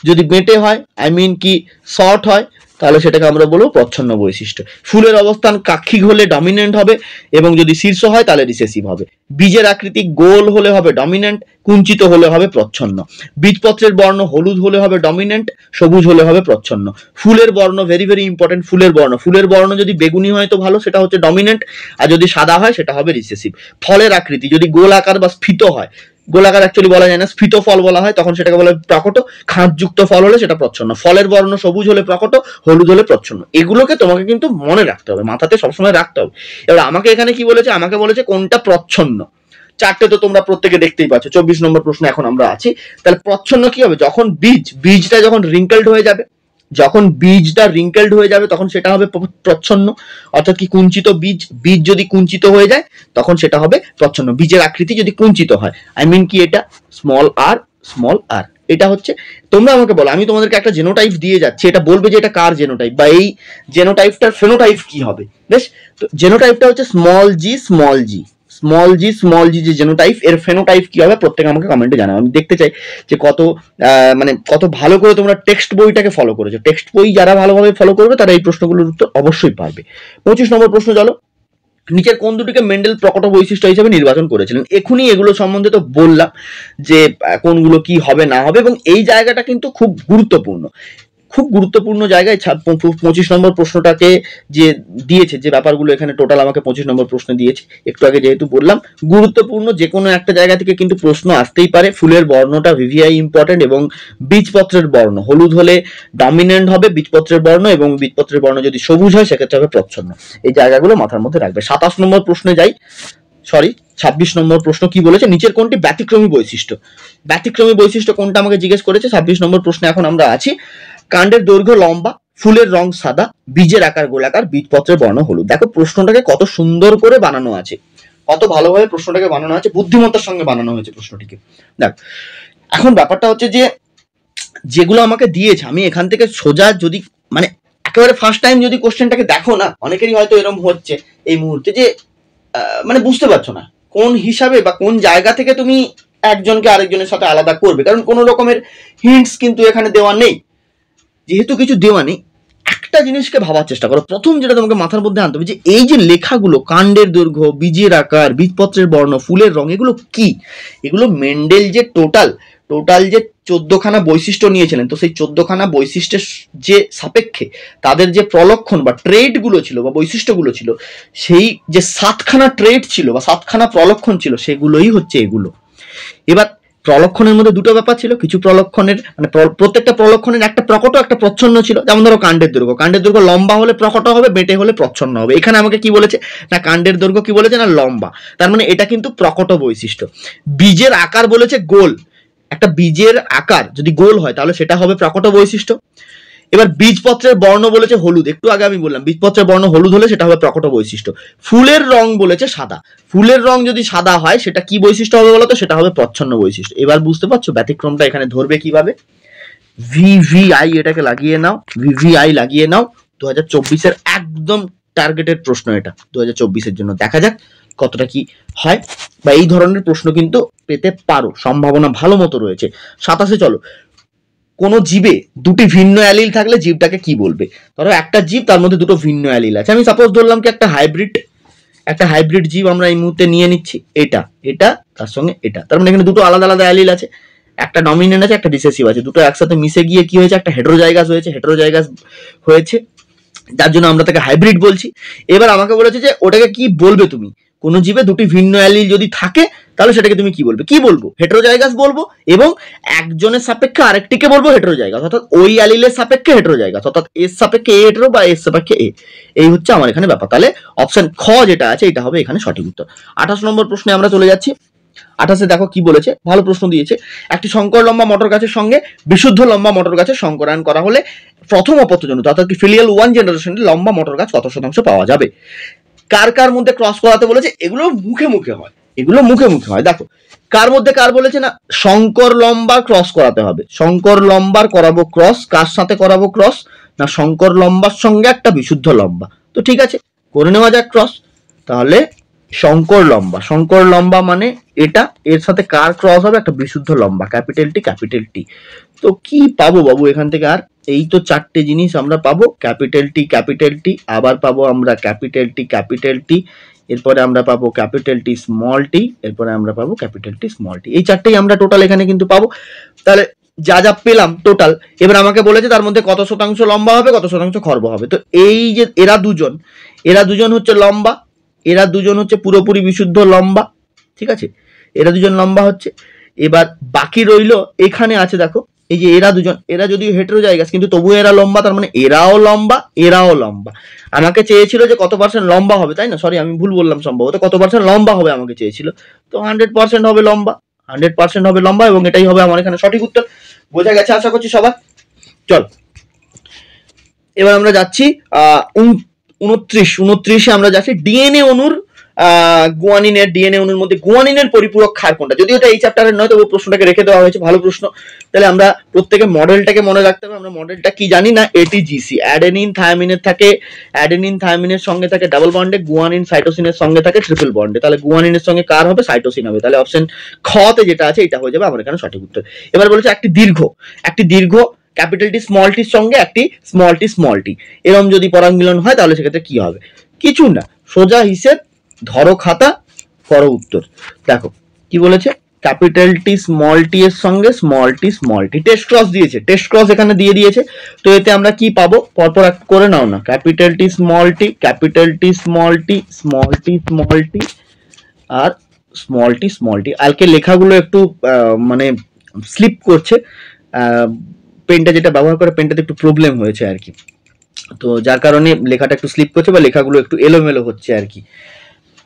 যদি বেঁটে হয় আই মিন কি শর্ট হয় তাহলে সেটাকে আমরা বলবো প্রচ্ছন্ন বৈশিষ্ট্য ফুলের অবস্থান কাক্ষিক হলে ডমিনেন্ট হবে এবং যদি শীর্ষ হয় তাহলে রিসেসিভ হবে বীজের আকৃতি গোল হলে হবে ডমিনেন্ট কুঞ্চিত হলে হবে প্রচ্ছন্ন বীজপত্রের বর্ণ হলুদ হলে হবে ডমিনেন্ট সবুজ হলে হবে প্রচ্ছন্ন ফুলের বর্ণ ভেরি ভেরি ইম্পর্টেন্ট ফুলের বর্ণ ফুলের বর্ণ যদি বেগুনি হয় তো ভালো সেটা হচ্ছে ডমিনেন্ট আর যদি সাদা হয় সেটা হবে রিসেসিভ ফলের আকৃতি যদি গোল আকার বা স্ফীত হয় গোলাকার অ্যাকচুয়ালি বলা যায় না স্ফীত ফল বলা হয় তখন সেটাকে বলে প্রকট খাঁজযুক্ত ফল হলে সেটা প্রচ্ছন্ন ফলের বর্ণ সবুজ হলে প্রকট হলুদ হলে প্রচ্ছন্ন এগুলোকে তোমাকে কিন্তু মনে রাখতে হবে মাথাতে সবসময় রাখতে হবে এবার আমাকে এখানে কি বলেছে আমাকে বলেছে কোনটা প্রচ্ছন্ন চারটে তো তোমরা প্রত্যেকে দেখতেই পাচ্ছ চব্বিশ নম্বর প্রশ্ন এখন আমরা আছি তাহলে প্রচ্ছন্ন কি হবে যখন বীজ বীজটা যখন রিঙ্কেলড হয়ে যাবে যখন বীজটা রিঙ্কেলড হয়ে যাবে তখন সেটা হবে প্রচ্ছন্ন অর্থাৎ কি কুঞ্চিত বীজ বীজ যদি কুঞ্চিত হয়ে যায় তখন সেটা হবে প্রচ্ছন্ন বীজের আকৃতি যদি কুঞ্চিত হয় আই মিন কি এটা স্মল আর স্মল আর এটা হচ্ছে তোমরা আমাকে বলো আমি তোমাদেরকে একটা জেনোটাইপ দিয়ে যাচ্ছি এটা বলবে যে এটা কার জেনোটাইপ বা এই জেনোটাইপটার ফেনোটাইপ কি হবে বেশ তো জেনোটাইপটা হচ্ছে small G small G small G small G যে জেনোটাইপ এর ফেনোটাইপ কি হবে প্রত্যেকে আমাকে কমেন্টে জানাও আমি দেখতে চাই যে কত মানে কত ভালো করে তোমরা টেক্সট বইটাকে ফলো করেছো টেক্সট বই যারা ভালোভাবে ফলো করবে তারা এই প্রশ্নগুলোর উত্তর অবশ্যই পারবে পঁচিশ নম্বর প্রশ্ন চলো নিচের কোন দুটিকে মেন্ডেল প্রকট বৈশিষ্ট্য হিসেবে নির্বাচন করেছিলেন এখনই এগুলো সম্বন্ধে তো বললাম যে কোনগুলো কি হবে না হবে এবং এই জায়গাটা কিন্তু খুব গুরুত্বপূর্ণ খুব গুরুত্বপূর্ণ জায়গায় পঁচিশ নম্বর প্রশ্নটাকে যে দিয়েছে যে ব্যাপারগুলো এখানে টোটাল আমাকে পঁচিশ নম্বর প্রশ্ন দিয়েছে একটু আগে যেহেতু বললাম গুরুত্বপূর্ণ যে কোনো একটা জায়গা থেকে কিন্তু প্রশ্ন আসতেই পারে ফুলের বর্ণটা ভিভিআই ইম্পর্টেন্ট এবং বীজপত্রের বর্ণ হলুদ হলে ডমিনেন্ট হবে বীজপত্রের বর্ণ এবং বীজপত্রের বর্ণ যদি সবুজ হয় সেক্ষেত্রে হবে প্রচ্ছন্ন এই জায়গাগুলো মাথার মধ্যে রাখবে সাতাশ নম্বর প্রশ্নে যাই সরি ছাব্বিশ নম্বর প্রশ্ন কি বলেছে নিচের কোনটি ব্যতিক্রমী বৈশিষ্ট্য ব্যতিক্রমী বৈশিষ্ট্য কোনটা আমাকে জিজ্ঞেস করেছে ছাব্বিশ নম্বর প্রশ্নে এখন আমরা আছি কাণ্ডের দৈর্ঘ্য লম্বা ফুলের রং সাদা বীজের আকার গোলাকার বীজপত্রের বর্ণ হলুদ দেখো প্রশ্নটাকে কত সুন্দর করে বানানো আছে কত ভালোভাবে প্রশ্নটাকে বানানো হয়েছে বুদ্ধিমত্তার সঙ্গে বানানো হয়েছে প্রশ্নটিকে দেখ এখন ব্যাপারটা হচ্ছে যে যেগুলো আমাকে দিয়েছে আমি এখান থেকে সোজা যদি মানে একেবারে ফার্স্ট টাইম যদি কোশ্চেনটাকে দেখো না অনেকেরই হয়তো এরকম হচ্ছে এই মুহূর্তে যে মানে বুঝতে পারছো না কোন হিসাবে বা কোন জায়গা থেকে তুমি একজনকে আরেকজনের সাথে আলাদা করবে কারণ কোনো রকমের হিন্টস কিন্তু এখানে দেওয়া নেই যেহেতু কিছু দেওয়া নেই একটা জিনিসকে ভাবার চেষ্টা করো প্রথম যেটা তোমাকে মাথার মধ্যে আনতে হবে যে এই যে লেখাগুলো কাণ্ডের দৈর্ঘ্য বীজের আকার বীজপত্রের বর্ণ ফুলের রং এগুলো কি এগুলো মেন্ডেল যে টোটাল টোটাল যে চোদ্দখানা বৈশিষ্ট্য নিয়েছিলেন তো সেই চোদ্দখানা বৈশিষ্ট্যের যে সাপেক্ষে তাদের যে প্রলক্ষণ বা ট্রেডগুলো ছিল বা বৈশিষ্ট্যগুলো ছিল সেই যে সাতখানা ট্রেড ছিল বা সাতখানা প্রলক্ষণ ছিল সেগুলোই হচ্ছে এগুলো এবার প্রলক্ষণের মধ্যে দুটো ব্যাপার ছিল কিছু প্রলক্ষণের মানে প্রত্যেকটা প্রলক্ষণের একটা প্রকট একটা প্রচ্ছন্ন ছিল যেমন ধরো কাণ্ডের দুর্গ কাণ্ডের দুর্গ লম্বা হলে প্রকট হবে বেটে হলে প্রচ্ছন্ন হবে এখানে আমাকে কি বলেছে না কাণ্ডের দুর্গ কি বলেছে না লম্বা তার মানে এটা কিন্তু প্রকট বৈশিষ্ট্য বীজের আকার বলেছে গোল একটা বীজের আকার যদি গোল হয় তাহলে সেটা হবে প্রকট বৈশিষ্ট্য এবার বীজপত্রের বর্ণ বলেছে হলুদ একটু আগে আমি বললাম বীজপত্রের বর্ণ হলুদ হলে সেটা হবে প্রকট বৈশিষ্ট্য ফুলের রং বলেছে সাদা ফুলের রং যদি সাদা হয় সেটা কি বৈশিষ্ট্য হবে বলতো সেটা হবে প্রচ্ছন্ন বৈশিষ্ট্য এবার বুঝতে পারছো ব্যতিক্রমটা এখানে ধরবে কিভাবে ভিভিআই এটাকে লাগিয়ে নাও ভিভিআই লাগিয়ে নাও দু হাজার চব্বিশের একদম টার্গেটেড প্রশ্ন এটা দু হাজার চব্বিশের জন্য দেখা যাক কতটা কি হয় বা এই ধরনের প্রশ্ন কিন্তু পেতে পারো সম্ভাবনা ভালো মতো রয়েছে সাতাশে চলো কোনো জীবে দুটি ভিন্ন অ্যালিল থাকলে জীবটাকে কি বলবে ধরো একটা জীব তার মধ্যে দুটো ভিন্ন অ্যালিল আছে আমি সাপোজ ধরলাম কি একটা হাইব্রিড একটা হাইব্রিড জীব আমরা এই মুহূর্তে নিয়ে নিচ্ছি এটা এটা তার সঙ্গে এটা তার মানে এখানে দুটো আলাদা আলাদা অ্যালিল আছে একটা ডমিনেন্ট আছে একটা ডিসেসিভ আছে দুটো একসাথে মিশে গিয়ে কি হয়েছে একটা হেড্রোজাইগাস হয়েছে হেড্রোজাইগাস হয়েছে যার জন্য আমরা তাকে হাইব্রিড বলছি এবার আমাকে বলেছে যে ওটাকে কি বলবে তুমি কোনো জীবে দুটি ভিন্ন অ্যালিল যদি থাকে তাহলে সেটাকে তুমি কি বলবে কি বলবো হেটেরোজাইগাস বলবো এবং একজনের সাপেক্ষে আরেকটিকে বলবো হেটেরোজাইগাস অর্থাৎ ওই অ্যালিলের সাপেক্ষে হেটেরোজাইগাস অর্থাৎ এর সাপেক্ষে এ হেটেরো বা এর সাপেক্ষে এ এই হচ্ছে আমার এখানে ব্যাপার তাহলে অপশন খ যেটা আছে এটা হবে এখানে সঠিক উত্তর আঠাশ নম্বর প্রশ্নে আমরা চলে যাচ্ছি আঠাশে দেখো কি বলেছে ভালো প্রশ্ন দিয়েছে একটি শঙ্কর লম্বা মটর গাছের সঙ্গে বিশুদ্ধ লম্বা মটর গাছের সংকরায়ন করা হলে প্রথম অপত্যজনিত অর্থাৎ ফিলিয়াল ওয়ান জেনারেশনের লম্বা মটর গাছ কত শতাংশ পাওয়া যাবে কার কার মধ্যে ক্রস করাতে বলেছে এগুলো মুখে মুখে হয় এগুলো মুখে মুখে হয় দেখো কার মধ্যে কার বলেছে না শঙ্কর লম্বা ক্রস করাতে হবে শঙ্কর লম্বার করাবো ক্রস কার সাথে করাবো ক্রস না শঙ্কর লম্বার সঙ্গে একটা বিশুদ্ধ লম্বা তো ঠিক আছে করে নেওয়া যাক ক্রস তাহলে শঙ্কর লম্বা শঙ্কর লম্বা মানে এটা এর সাথে কার ক্রস হবে একটা বিশুদ্ধ লম্বা ক্যাপিটাল টি ক্যাপিটাল টি তো কি পাবো বাবু এখান থেকে আর এই তো চারটে জিনিস আমরা পাবো ক্যাপিটাল টি ক্যাপিটাল টি আবার পাবো আমরা ক্যাপিটাল টি ক্যাপিটাল টি এরপরে আমরা পাবো ক্যাপিটাল টি স্মল টি এরপরে আমরা পাবো ক্যাপিটাল টি স্মল টি এই চারটেই আমরা টোটাল এখানে কিন্তু পাবো তাহলে যা যা পেলাম টোটাল এবার আমাকে বলেছে তার মধ্যে কত শতাংশ লম্বা হবে কত শতাংশ খর্ব হবে তো এই যে এরা দুজন এরা দুজন হচ্ছে লম্বা এরা দুজন হচ্ছে পুরোপুরি বিশুদ্ধ লম্বা ঠিক আছে এরা দুজন লম্বা হচ্ছে এবার বাকি রইল এখানে আছে দেখো এই যে এরা দুজন এরা যদিও জায়গা কিন্তু তবু এরা লম্বা তার মানে এরাও লম্বা এরাও লম্বা আমাকে চেয়েছিল যে কত পার্সেন্ট লম্বা হবে তাই না সরি আমি ভুল বললাম সম্ভবত কত পার্সেন্ট লম্বা হবে আমাকে চেয়েছিল তো হান্ড্রেড পার্সেন্ট হবে লম্বা হান্ড্রেড পার্সেন্ট হবে লম্বা এবং এটাই হবে আমার এখানে সঠিক উত্তর বোঝা গেছে আশা করছি সবার চল এবার আমরা যাচ্ছি উনত্রিশ উনত্রিশে আমরা যাচ্ছি ডিএনএ অনুর গুয়ানিনের ডিএনএ অনুর মধ্যে গুয়ানিনের পরিপূরক ক্ষার কোনটা যদিও এটা এই চ্যাপ্টারের নয় তবে প্রশ্নটাকে রেখে দেওয়া হয়েছে ভালো প্রশ্ন তাহলে আমরা প্রত্যেকে মডেলটাকে মনে রাখতে হবে আমরা মডেলটা কি জানি না এটি জিসি অ্যাডেনিন থায়ামিনের থাকে অ্যাডেনিন থায়ামিনের সঙ্গে থাকে ডাবল বন্ডে গুয়ানিন সাইটোসিনের সঙ্গে থাকে ট্রিপল বন্ডে তাহলে গুয়ানিনের সঙ্গে কার হবে সাইটোসিন হবে তাহলে অপশন খতে যেটা আছে এটা হয়ে যাবে আমার এখানে সঠিক উত্তর এবার বলেছে একটি দীর্ঘ একটি দীর্ঘ ক্যাপিটাল টি স্মল সঙ্গে একটি স্মল টি স্মল টি এরম যদি পরাঙ্গিলন হয় তাহলে সেক্ষেত্রে কি হবে কিছু না সোজা হিসেব ধরো খাতা করো উত্তর দেখো কি বলেছে ক্যাপিটালটি স্মলটি এর সঙ্গে small T small T test cross দিয়েছে টেস্ট ক্রস এখানে দিয়ে দিয়েছে তো এতে আমরা কি পাবো পরপর করে নাও না capital T T small T capital T small T small small T আর স্মল টি স্মল টি আজকে লেখাগুলো একটু মানে স্লিপ করছে পেনটা যেটা ব্যবহার করে পেনটাতে একটু প্রবলেম হয়েছে আর কি তো যার কারণে লেখাটা একটু স্লিপ করছে বা লেখাগুলো একটু এলোমেলো হচ্ছে আর কি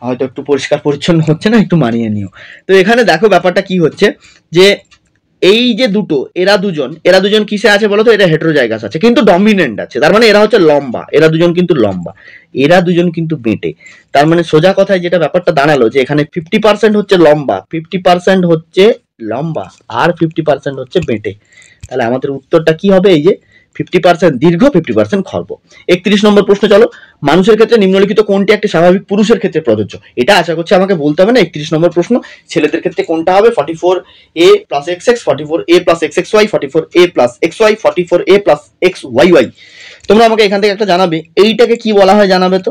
হয়তো একটু পরিষ্কার পরিচ্ছন্ন হচ্ছে না একটু মানিয়ে নিও তো এখানে দেখো ব্যাপারটা কি হচ্ছে যে এই যে দুটো এরা দুজন এরা দুজন কিসে আছে বলতো এরা হেটরো জায়গাস আছে কিন্তু ডমিনেন্ট আছে তার মানে এরা হচ্ছে লম্বা এরা দুজন কিন্তু লম্বা এরা দুজন কিন্তু বেঁটে তার মানে সোজা কথায় যেটা ব্যাপারটা দাঁড়ালো যে এখানে ফিফটি পার্সেন্ট হচ্ছে লম্বা ফিফটি পার্সেন্ট হচ্ছে লম্বা আর ফিফটি পার্সেন্ট হচ্ছে বেঁটে তাহলে আমাদের উত্তরটা কি হবে এই যে ফিফটি পার্সেন্ট দীর্ঘ ফিফটি পার্সেন্ট খর্ব একত্রিশ নম্বর প্রশ্ন চলো মানুষের ক্ষেত্রে নিম্নলিখিত কোনটি একটি স্বাভাবিক পুরুষের ক্ষেত্রে প্রযোজ্য এটা আশা করছি আমাকে বলতে হবে না একত্রিশ নম্বর প্রশ্ন ছেলেদের ক্ষেত্রে কোনটা হবে forty four A plus X X forty four A plus X X Y forty four A plus X Y forty four A plus X Y Y তোমরা আমাকে এখান থেকে একটা জানাবে এইটাকে কি বলা হয় জানাবে তো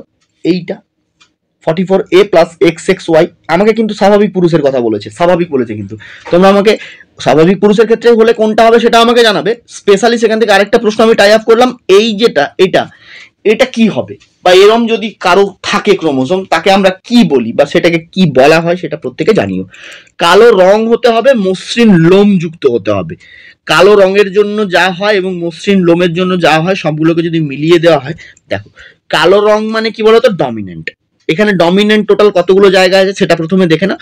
এইটা forty four A plus X X Y আমাকে কিন্তু স্বাভাবিক পুরুষের কথা বলেছে স্বাভাবিক বলেছে কিন্তু তোমরা আমাকে স্বাভাবিক পুরুষের ক্ষেত্রে হলে কোনটা হবে সেটা আমাকে জানাবে স্পেশালি সেখান থেকে আরেকটা প্রশ্ন আমি টাই আপ করলাম এই যেটা এটা এটা কি হবে বা এরম যদি কারো থাকে ক্রোমোজোম তাকে আমরা কি বলি বা সেটাকে কি বলা হয় সেটা প্রত্যেকে জানিও কালো রং হতে হবে মসৃণ লোমযুক্ত হতে হবে কালো রঙের জন্য যা হয় এবং মসৃণ লোমের জন্য যা হয় সবগুলোকে যদি মিলিয়ে দেওয়া হয় দেখো কালো রং মানে কি বলতো ডমিনেন্ট এখানে ডমিনেন্ট টোটাল কতগুলো জায়গা আছে সেটা প্রথমে দেখে না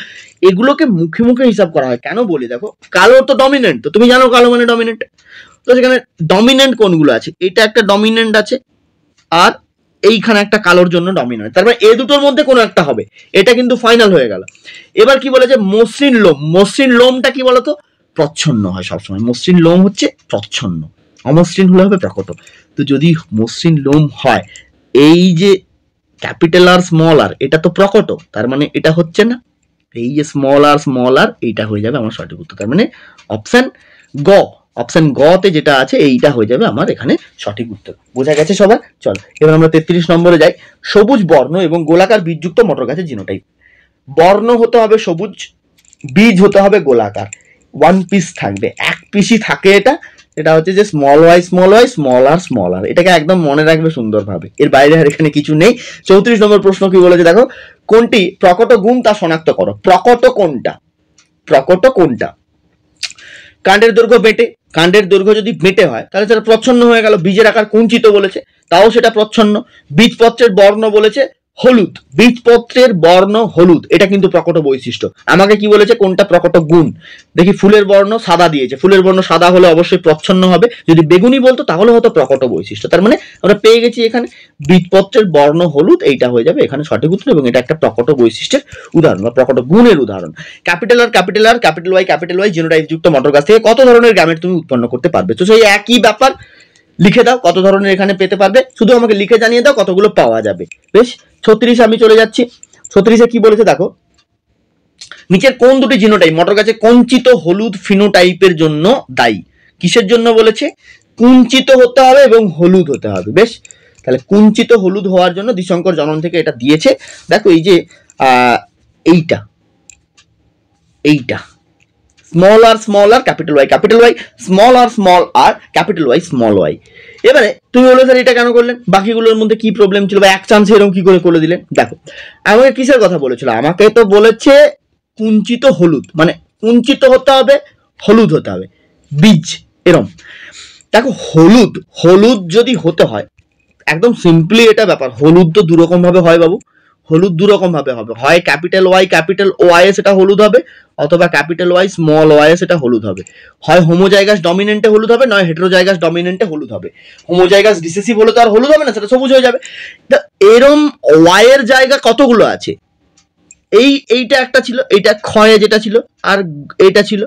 এগুলোকে মুখে মুখে হিসাব করা হয় কেন বলি দেখো কালো তো ডমিনেন্ট তো তুমি জানো কালো মানে ডমিনেন্ট তো সেখানে ডমিনেন্ট কোনগুলো আছে এটা একটা ডমিনেন্ট আছে আর এইখানে একটা কালোর জন্য ডমিনেন্ট তারপর এ দুটোর মধ্যে কোনো একটা হবে এটা কিন্তু ফাইনাল হয়ে গেল এবার কি বলেছে মসৃণ লোম মসৃণ লোমটা কি বলতো প্রচ্ছন্ন হয় সবসময় মসৃণ লোম হচ্ছে প্রচ্ছন্ন অমসৃণ হলে হবে প্রকট তো যদি মসৃণ লোম হয় এই যে ক্যাপিটাল আর স্মল আর এটা তো প্রকট তার মানে এটা হচ্ছে না এই যে স্মল আর স্মল আর এইটা হয়ে যাবে আমার সঠিক উত্তর তার মানে অপশান গ অপশান গ তে যেটা আছে এইটা হয়ে যাবে আমার এখানে সঠিক উত্তর বোঝা গেছে সবার চল এবার আমরা তেত্রিশ নম্বরে যাই সবুজ বর্ণ এবং গোলাকার বীজযুক্ত মটর গাছের জিনোটাইপ বর্ণ হতে হবে সবুজ বীজ হতে হবে গোলাকার ওয়ান পিস থাকবে এক পিসই থাকে এটা এটা হচ্ছে যে small Y small Y small R small R এটাকে একদম মনে রাখবে সুন্দরভাবে এর বাইরে আর এখানে কিছু নেই চৌত্রিশ নম্বর প্রশ্ন কি বলেছে দেখো কোনটি প্রকট গুণ তা শনাক্ত করো প্রকট কোনটা প্রকট কোনটা কাণ্ডের দৈর্ঘ্য বেটে কাণ্ডের দৈর্ঘ্য যদি বেটে হয় তাহলে সেটা প্রচ্ছন্ন হয়ে গেল বীজের আকার কুঞ্চিত বলেছে তাও সেটা প্রচ্ছন্ন বীজপত্রের বর্ণ বলেছে হলুদ বীজপত্রের বর্ণ হলুদ এটা কিন্তু প্রকট বৈশিষ্ট্য আমাকে কি বলেছে কোনটা প্রকট গুণ দেখি ফুলের বর্ণ সাদা দিয়েছে ফুলের বর্ণ সাদা হলে অবশ্যই প্রচ্ছন্ন হবে যদি বেগুনি বলতো তাহলে হয়তো প্রকট বৈশিষ্ট্য তার মানে আমরা পেয়ে গেছি এখানে বীজপত্রের বর্ণ হলুদ এইটা হয়ে যাবে এখানে সঠিক উত্তর এবং এটা একটা প্রকট বৈশিষ্ট্যের উদাহরণ বা প্রকট গুণের উদাহরণ capital R capital R capital Y capital Y genotype যুক্ত মটর গাছ থেকে কত ধরনের গ্যামেট তুমি উৎপন্ন করতে পারবে তো সেই একই ব্যাপার লিখে দাও কত ধরনের এখানে পেতে পারবে শুধু আমাকে লিখে জানিয়ে দাও কতগুলো পাওয়া যাবে বেশ ছত্রিশে আমি চলে যাচ্ছি ছত্রিশে কি বলেছে দেখো নিচের কোন দুটি জিনোটাইপ মটর গাছে কঞ্চিত হলুদ ফিনোটাইপের জন্য দায়ী কিসের জন্য বলেছে কুঞ্চিত হতে হবে এবং হলুদ হতে হবে বেশ তাহলে কুঞ্চিত হলুদ হওয়ার জন্য দ্বিশঙ্কর জনন থেকে এটা দিয়েছে দেখো এই যে এইটা এইটা small R small R capital Y capital Y small R small R capital Y small Y এবারে তুমি বলো স্যার এটা কেন করলেন বাকিগুলোর মধ্যে কি প্রবলেম ছিল বা এক চান্স এরকম কি করে করে দিলেন দেখো আমাকে কিসের কথা বলেছিল আমাকে তো বলেছে কুঞ্চিত হলুদ মানে কুঞ্চিত হতে হবে হলুদ হতে হবে বীজ এরম দেখো হলুদ হলুদ যদি হতে হয় একদম সিম্পলি এটা ব্যাপার হলুদ তো দুরকমভাবে হয় বাবু হলুদ দুরকমভাবে হবে হয় ক্যাপিটাল ওয়াই ক্যাপিটাল ওয়াই সেটা হলুদ হবে অথবা ক্যাপিটাল ওয়াই স্মল ওয়াই সেটা হলুদ হবে হয় হোমোজাইগাস ডমিনেন্টে হলুদ হবে নয় হেটেরোজাইগাস ডমিনেন্টে হলুদ হবে হোমোজাইগাস ডিসেসিভ হলে তো আর হলুদ হবে না সেটা সবুজ হয়ে যাবে তা এরম ওয়াইয়ের জায়গা কতগুলো আছে এই এইটা একটা ছিল এইটা ক্ষয়ে যেটা ছিল আর এটা ছিল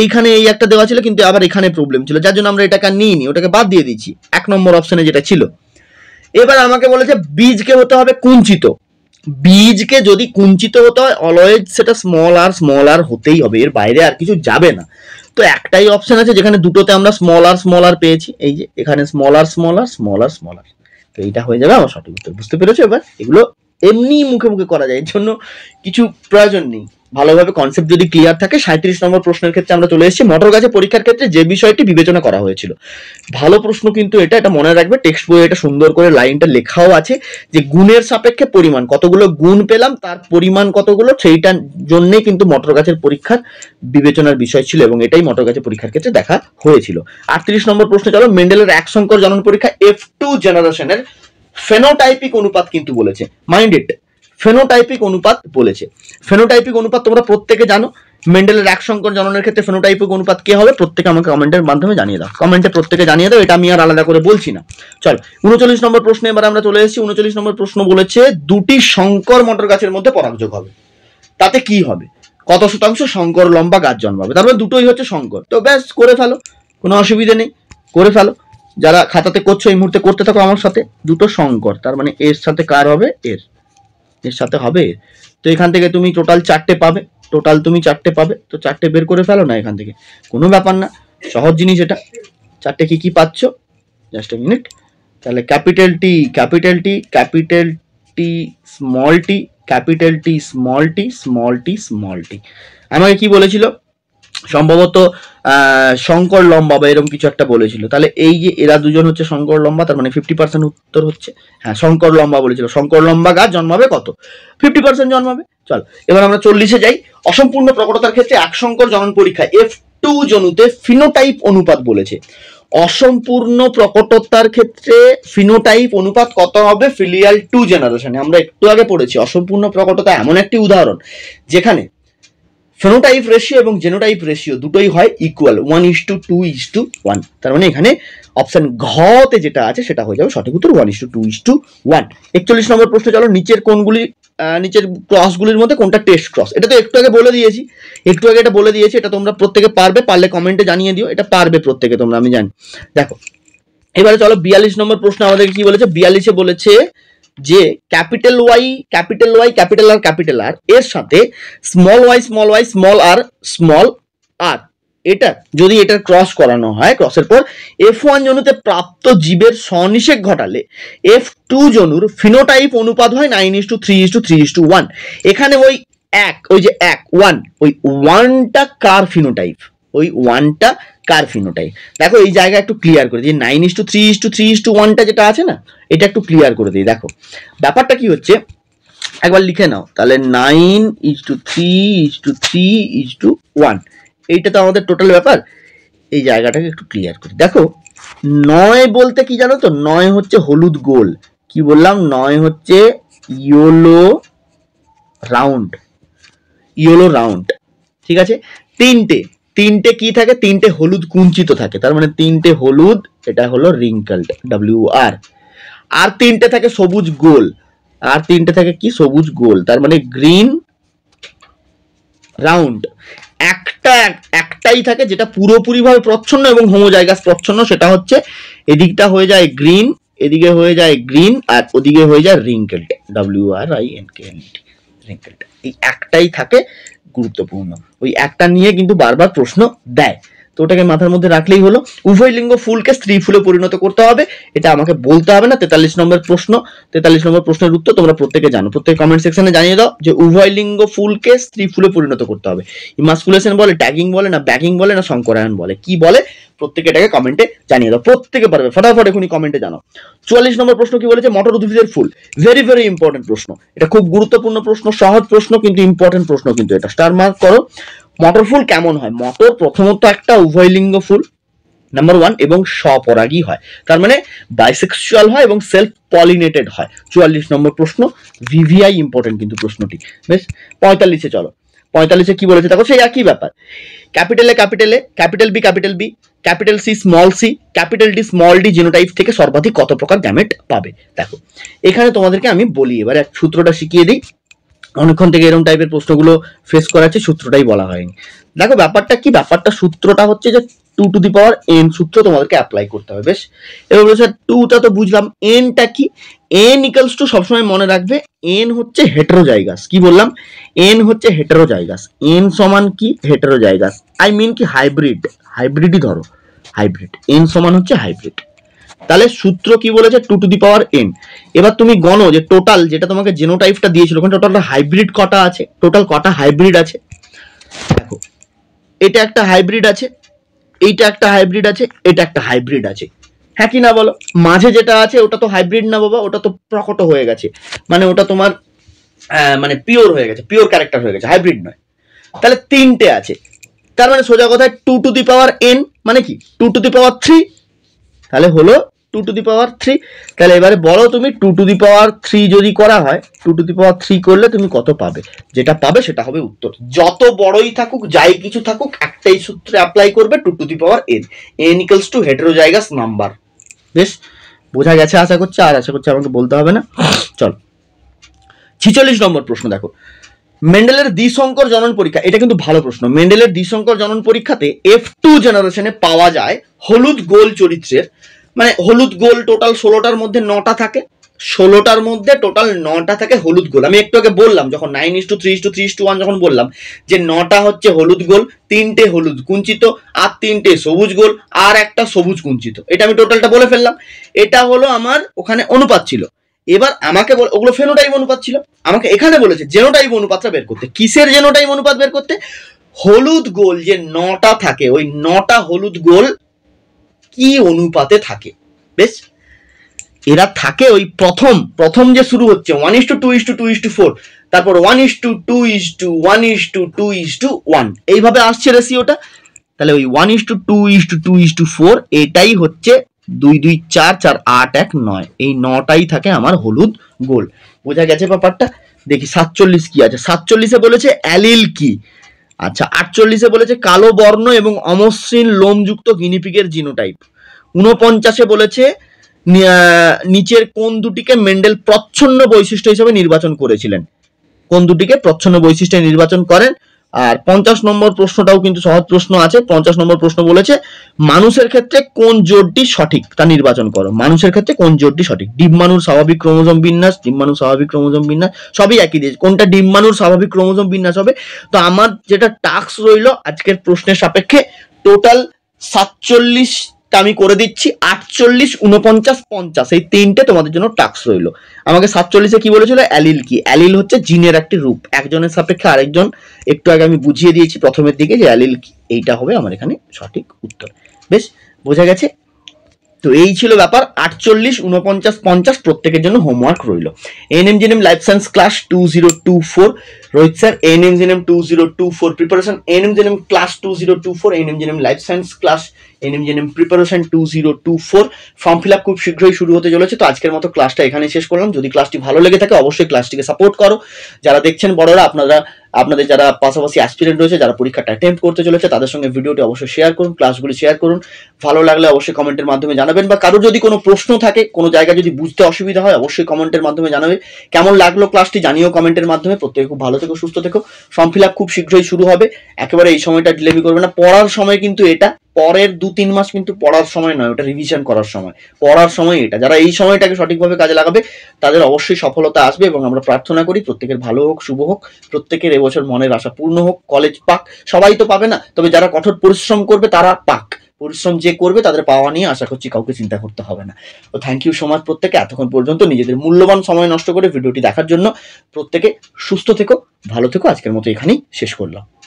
এইখানে এই একটা দেওয়া ছিল কিন্তু আবার এখানে প্রবলেম ছিল যার জন্য আমরা এটাকে নিই নি ওটাকে বাদ দিয়ে দিচ্ছি এক নম্বর অপশনে যেটা ছিল এবার আমাকে বলেছে বীজকে হতে হবে কুঞ্চিত বীজকে যদি কুঞ্চিত হতে হয় অলওয়েজ সেটা স্মল আর স্মল আর হতেই হবে এর বাইরে আর কিছু যাবে না তো একটাই অপশন আছে যেখানে দুটোতে আমরা স্মল আর স্মল আর পেয়েছি এই যে এখানে small R small R small R small R তো এইটা হয়ে যাবে আমার সঠিক উত্তর বুঝতে পেরেছো এবার এগুলো এমনি মুখে মুখে করা যায় এর জন্য কিছু প্রয়োজন নেই ভালোভাবে কনসেপ্ট যদি ক্লিয়ার থাকে সাঁত্রিশ নম্বর প্রশ্নের ক্ষেত্রে আমরা চলে এসেছি মটর গাছের পরীক্ষার ক্ষেত্রে যে বিষয়টি বিবেচনা করা হয়েছিল ভালো প্রশ্ন কিন্তু এটা এটা মনে রাখবে টেক্সট বইয়ে এটা সুন্দর করে লাইনটা লেখাও আছে যে গুণের সাপেক্ষে পরিমাণ কতগুলো গুণ পেলাম তার পরিমাণ কতগুলো সেইটার জন্যেই কিন্তু মটর গাছের পরীক্ষার বিবেচনার বিষয় ছিল এবং এটাই মটর গাছের পরীক্ষার ক্ষেত্রে দেখা হয়েছিল আটত্রিশ নম্বর প্রশ্ন চলো মেন্ডেলের এক সংকর জনন পরীক্ষা এফ টু জেনারেশনের ফেনোটাইপিক অনুপাত কিন্তু বলেছে মাইন্ডেড ফেনোটাইপিক অনুপাত বলেছে ফেনোটাইপিক অনুপাত তোমরা প্রত্যেকে জানো মেন্ডেলের এক সংকর জননের ক্ষেত্রে ফেনোটাইপিক অনুপাত কি হবে প্রত্যেকে আমাকে কমেন্টের মাধ্যমে জানিয়ে দাও কমেন্টে প্রত্যেকে জানিয়ে দাও এটা আমি আর আলাদা করে বলছি না চল উনচল্লিশ নম্বর প্রশ্নে এবার আমরা চলে এসেছি উনচল্লিশ নম্বর প্রশ্ন বলেছে দুটি শঙ্কর মটর গাছের মধ্যে পরাগযোগ হবে তাতে কি হবে কত শতাংশ শঙ্কর লম্বা গাছ জন্মাবে তারপরে মানে দুটোই হচ্ছে শঙ্কর তো ব্যাস করে ফেলো কোনো অসুবিধে নেই করে ফেলো যারা খাতাতে করছো এই মুহূর্তে করতে থাকো আমার সাথে দুটো শঙ্কর তার মানে এর সাথে কার হবে এর এর সাথে হবে তো এখান থেকে তুমি টোটাল চারটে পাবে টোটাল তুমি চারটে পাবে তো চারটে বের করে ফেলো না এখান থেকে কোনো ব্যাপার না সহজ জিনিস এটা চারটে কি কি পাচ্ছ জাস্ট এ মিনিট তাহলে capital T capital T capital T small T capital T small T small T small T আমাকে কি বলেছিল সম্ভবত শঙ্কর লম্বা বা এরকম কিছু একটা বলেছিল তাহলে এই যে এরা দুজন হচ্ছে শঙ্কর লম্বা তার মানে ফিফটি পার্সেন্ট উত্তর হচ্ছে হ্যাঁ শঙ্কর লম্বা বলেছিল শঙ্কর লম্বা গাছ জন্মাবে কত ফিফটি পার্সেন্ট জন্মাবে চল এবার আমরা চল্লিশে যাই অসম্পূর্ণ প্রকটতার ক্ষেত্রে এক শঙ্কর জনন পরীক্ষা এফ টু জনুতে ফিনোটাইপ অনুপাত বলেছে অসম্পূর্ণ প্রকটতার ক্ষেত্রে ফিনোটাইপ অনুপাত কত হবে ফিলিয়াল টু জেনারেশনে আমরা একটু আগে পড়েছি অসম্পূর্ণ প্রকটতা এমন একটি উদাহরণ যেখানে ফেনোটাইপ রেশিও এবং জেনোটাইপ রেশিও দুটোই হয় equal one is two two is to one তার মানে এখানে অপশান ঘতে যেটা আছে সেটা হয়ে যাবে সঠিক উত্তর one is two two is to one একচল্লিশ নম্বর প্রশ্ন চলো নিচের কোনগুলি নিচের ক্রসগুলির মধ্যে কোনটা টেস্ট ক্রস এটা তো একটু আগে বলে দিয়েছি একটু আগে এটা বলে দিয়েছি এটা তোমরা প্রত্যেকে পারবে পারলে কমেন্টে জানিয়ে দিও এটা পারবে প্রত্যেকে তোমরা আমি জানি দেখো এবারে চলো বিয়াল্লিশ নম্বর প্রশ্ন আমাদের কি বলেছে বিয়াল্লিশে বলেছে যে capital Y capital Y capital R capital R এর সাথে small Y small Y small R small R এটা যদি এটা ক্রস করানো হয় ক্রসের পর এফ ওয়ান জনুতে প্রাপ্ত জীবের স্বনিষেক ঘটালে এফ টু জনুর ফিনোটাইপ অনুপাত হয় nine is to three is to three is to one এখানে ওই এক ওই যে এক ওয়ান ওই ওয়ানটা কার ফিনোটাইপ ওই ওয়ানটা কার ফিনোটাইপ দেখো এই জায়গা একটু ক্লিয়ার করে দিই nine is to three is to three is to ওয়ানটা যেটা আছে না এটা একটু ক্লিয়ার করে দিই দেখো ব্যাপারটা কি হচ্ছে একবার লিখে নাও তাহলে nine is to three is to three is to one এইটা তো আমাদের টোটাল ব্যাপার এই জায়গাটাকে একটু ক্লিয়ার করি দেখো নয় বলতে কি জানো তো নয় হচ্ছে হলুদ গোল কি বললাম নয় হচ্ছে ইয়োলো রাউন্ড ইয়োলো রাউন্ড ঠিক আছে তিনটে তিনটে কি থাকে তিনটে হলুদ কুঞ্চিত থাকে তার মানে তিনটে হলুদ এটা হলো রিঙ্কলড ডাব্লিউ আর আর তিনটে থাকে সবুজ গোল আর তিনটে থাকে কি সবুজ গোল তার মানে গ্রিন রাউন্ড একটা একটাই থাকে যেটা পুরোপুরিভাবে প্রচ্ছন্ন এবং হোমোজাইগাস প্রচ্ছন্ন সেটা হচ্ছে এদিকটা হয়ে যায় গ্রিন এদিকে হয়ে যায় গ্রিন আর ওদিকে হয়ে যায় wrinkled W R I N K N T wrinkled এই একটাই থাকে গুরুত্বপূর্ণ ওই একটা নিয়ে কিন্তু বারবার প্রশ্ন দেয় তো ওটাকে মাথার মধ্যে রাখলেই হলো উভয় লিঙ্গ ফুলকে স্ত্রী ফুলে পরিণত করতে হবে এটা আমাকে বলতে হবে না তেতাল্লিশ নম্বর প্রশ্ন তেতাল্লিশ নম্বর প্রশ্নের উত্তর তোমরা প্রত্যেকে জানো প্রত্যেক কমেন্ট সেকশনে জানিয়ে দাও যে উভয় লিঙ্গ ফুলকে স্ত্রী ফুলে পরিণত করতে হবে ইমাসকুলেশন বলে ট্যাগিং বলে না ব্যাগিং বলে না শঙ্করায়ন বলে কি বলে প্রত্যেকে এটাকে কমেন্টে জানিয়ে দাও প্রত্যেকে পারবে ফটাফট এখনই কমেন্টে জানাও চুয়াল্লিশ নম্বর প্রশ্ন কি বলেছে মটর উদ্ভিদের ফুল ভেরি ভেরি ইম্পর্টেন্ট প্রশ্ন এটা খুব গুরুত্বপূর্ণ প্রশ্ন সহজ প্রশ্ন কিন্তু ইম্পর্টেন্ট প্রশ্ন কিন্তু এটা স্টার মার্ক করো মটর ফুল কেমন হয় মটর প্রথমত একটা উভয়লিঙ্গ ফুল নাম্বার ওয়ান এবং স্বপরাগী হয় তার মানে বাইসেক্সুয়াল হয় এবং সেলফ পলিনেটেড হয় চুয়াল্লিশ নম্বর প্রশ্ন ভিভিআই ইম্পর্টেন্ট কিন্তু প্রশ্নটি বেশ পঁয়তাল্লিশে চলো পঁয়তাল্লিশে কি বলেছে দেখো সেই একই ব্যাপার ক্যাপিটালে ক্যাপিটালে capital B capital B capital C small C capital D small D genotype থেকে সর্বাধিক কত প্রকার গ্যামেট পাবে দেখো এখানে তোমাদেরকে আমি বলি এবার এক সূত্রটা শিখিয়ে দিই অনেকক্ষণ থেকে এরকম টাইপের প্রশ্নগুলো ফেস করা আছে সূত্রটাই বলা হয়নি দেখো ব্যাপারটা কি ব্যাপারটা সূত্রটা হচ্ছে যে two to the power N সূত্র তোমাদেরকে অ্যাপ্লাই করতে হবে বেশ এবার বলছে টুটা তো বুঝলাম এনটা কি এন ইকালস টু সবসময় মনে রাখবে এন হচ্ছে জায়গাস কি বললাম এন হচ্ছে জায়গাস এন সমান কি জায়গাস আই মিন কি হাইব্রিড হাইব্রিডই ধরো হাইব্রিড এন সমান হচ্ছে হাইব্রিড তাহলে সূত্র কি বলেছে two to the power N এবার তুমি গণো যে টোটাল যেটা তোমাকে জেনোটাইপটা দিয়েছিল ওখানে টোটাল হাইব্রিড কটা আছে টোটাল কটা হাইব্রিড আছে দেখো এটা একটা হাইব্রিড আছে এইটা একটা হাইব্রিড আছে এটা একটা হাইব্রিড আছে হ্যাঁ কি না বলো মাঝে যেটা আছে ওটা তো হাইব্রিড না বাবা ওটা তো প্রকট হয়ে গেছে মানে ওটা তোমার মানে পিওর হয়ে গেছে পিওর ক্যারেক্টার হয়ে গেছে হাইব্রিড নয় তাহলে তিনটে আছে তার মানে সোজা কথায় two to the power N মানে কি two to the power three তাহলে হলো two to the power three তাহলে এবারে বলো তুমি two to the power three যদি করা হয় two to the power three করলে তুমি কত পাবে যেটা পাবে সেটা হবে উত্তর যত বড়ই থাকুক যাই কিছু থাকুক সেই সূত্রে অ্যাপ্লাই করবে two to the power N N equals two জায়গাস নাম্বার বেশ বোঝা গেছে আশা করছি আর আশা করছি আমাকে বলতে হবে না চল ছিচল্লিশ নম্বর প্রশ্ন দেখো মেন্ডেলের দ্বিশঙ্কর জনন পরীক্ষা এটা কিন্তু ভালো প্রশ্ন মেন্ডেলের দ্বিশঙ্কর জনন পরীক্ষাতে এফ টু জেনারেশনে পাওয়া যায় হলুদ গোল চরিত্রের মানে হলুদ গোল টোটাল ষোলোটার মধ্যে নটা থাকে ষোলোটার মধ্যে টোটাল নটা থাকে হলুদ গোল আমি একটু আগে বললাম যখন nine is to three is to three is to one যখন বললাম যে নটা হচ্ছে হলুদ গোল তিনটে হলুদ কুঞ্চিত আর তিনটে সবুজ গোল আর একটা সবুজ কুঞ্চিত এটা আমি টোটালটা বলে ফেললাম এটা হলো আমার ওখানে অনুপাত ছিল এবার আমাকে ওগুলো ফেনোটাইপ অনুপাত ছিল আমাকে এখানে বলেছে জেনোটাইপ অনুপাতটা বের করতে কিসের জেনোটাইপ অনুপাত বের করতে হলুদ গোল যে নটা থাকে ওই নটা হলুদ গোল কি অনুপাতে থাকে বেশ এরা থাকে ওই প্রথম প্রথম যে শুরু হচ্ছে one is two two is two two is two four তারপর one is two two is to one is two two is to one এইভাবে আসছে রেশিওটা তাহলে ওই one is two two is two two is two four এটাই হচ্ছে দুই দুই চার চার আট এক নয় এই নটাই থাকে আমার হলুদ গোল বোঝা গেছে ব্যাপারটা দেখি সাতচল্লিশ কি আছে সাতচল্লিশে বলেছে অ্যালিল কি আচ্ছা আটচল্লিশে বলেছে কালো বর্ণ এবং অমসৃণ লোমযুক্ত গিনিপিগের জিনোটাইপ ঊনপঞ্চাশে বলেছে নিচের কোন দুটিকে মেন্ডেল প্রচ্ছন্ন বৈশিষ্ট্য হিসেবে নির্বাচন করেছিলেন কোন দুটিকে প্রচ্ছন্ন বৈশিষ্ট্য নির্বাচন করেন আর পঞ্চাশ নম্বর প্রশ্নটাও কিন্তু সহজ প্রশ্ন আছে পঞ্চাশ নম্বর প্রশ্ন বলেছে মানুষের ক্ষেত্রে কোন জোরটি সঠিক তা নির্বাচন করো মানুষের ক্ষেত্রে কোন জোরটি সঠিক ডিম্বাণুর স্বাভাবিক ক্রোমোজম বিন্যাস ডিম্বাণুর স্বাভাবিক ক্রোমোজম বিন্যাস সবই একই দিয়েছে কোনটা ডিম্বাণুর স্বাভাবিক ক্রোমোজম বিন্যাস হবে তো আমার যেটা টাস্ক রইল আজকের প্রশ্নের সাপেক্ষে টোটাল সাতচল্লিশ আমি করে দিচ্ছি আটচল্লিশ উনপঞ্চাশ পঞ্চাশ এই তিনটে তোমাদের জন্য টাক্স রইল আমাকে সাতচল্লিশে কি বলেছিল অ্যালিল কি অ্যালিল হচ্ছে জিনের একটি রূপ একজনের সাপেক্ষে আরেকজন একটু আগে আমি বুঝিয়ে দিয়েছি প্রথমের দিকে যে অ্যালিল কি এইটা হবে আমার এখানে সঠিক উত্তর বেশ বোঝা গেছে তো এই ছিল ব্যাপার আটচল্লিশ উনপঞ্চাশ পঞ্চাশ প্রত্যেকের জন্য হোমওয়ার্ক রইল N M Gen M life science class two zero two four Rohit sir N M Gen M two zero two four preparation N M Gen M class two zero two four N M Gen M life science class N M Gen M preparation two zero two four form fill up খুব শীঘ্রই শুরু হতে চলেছে তো আজকের মতো ক্লাসটা এখানে শেষ করলাম যদি ক্লাসটি ভালো লেগে থাকে অবশ্যই ক্লাসটিকে সাপোর্ট করো যারা দেখছেন বড়রা আপনারা আপনাদের যারা পাশাপাশি অ্যাসপিরেন্ট রয়েছে যারা পরীক্ষাটা অ্যাটেম্প করতে চলেছে তাদের সঙ্গে ভিডিওটি অবশ্যই শেয়ার করুন ক্লাসগুলি শেয়ার করুন ভালো লাগলে অবশ্যই কমেন্টের মাধ্যমে জানাবেন বা কারোর যদি কোনো প্রশ্ন থাকে কোনো জায়গায় যদি বুঝতে অসুবিধা হয় অবশ্যই কমেন্টের মাধ্যমে জানাবে কেমন লাগলো ক্লাসটি জানিও কমেন্টের মাধ্যমে প্রত্যেকে খুব ভালো থেকো সুস্থ থেকো ফর্ম ফিল আপ খুব শীঘ্রই শুরু হবে একেবারে এই সময়টা ডিলেভি করবে না পড়ার সময় কিন্তু এটা পরের দু তিন মাস কিন্তু পড়ার সময় নয় ওটা রিভিশন করার সময় পড়ার সময় এটা যারা এই সময়টাকে সঠিকভাবে কাজে লাগাবে তাদের অবশ্যই সফলতা আসবে এবং আমরা প্রার্থনা করি প্রত্যেকের ভালো হোক শুভ হোক প্রত্যেকের এবছর মনের আশা পূর্ণ হোক কলেজ পাক সবাই তো পাবে না তবে যারা কঠোর পরিশ্রম করবে তারা পাক পরিশ্রম যে করবে তাদের পাওয়া নিয়ে আশা করছি কাউকে চিন্তা করতে হবে না তো থ্যাংক ইউ সো মাচ প্রত্যেকে এতক্ষণ পর্যন্ত নিজেদের মূল্যবান সময় নষ্ট করে ভিডিওটি দেখার জন্য প্রত্যেকে সুস্থ থেকো ভালো থেকো আজকের মতো এখানেই শেষ করলাম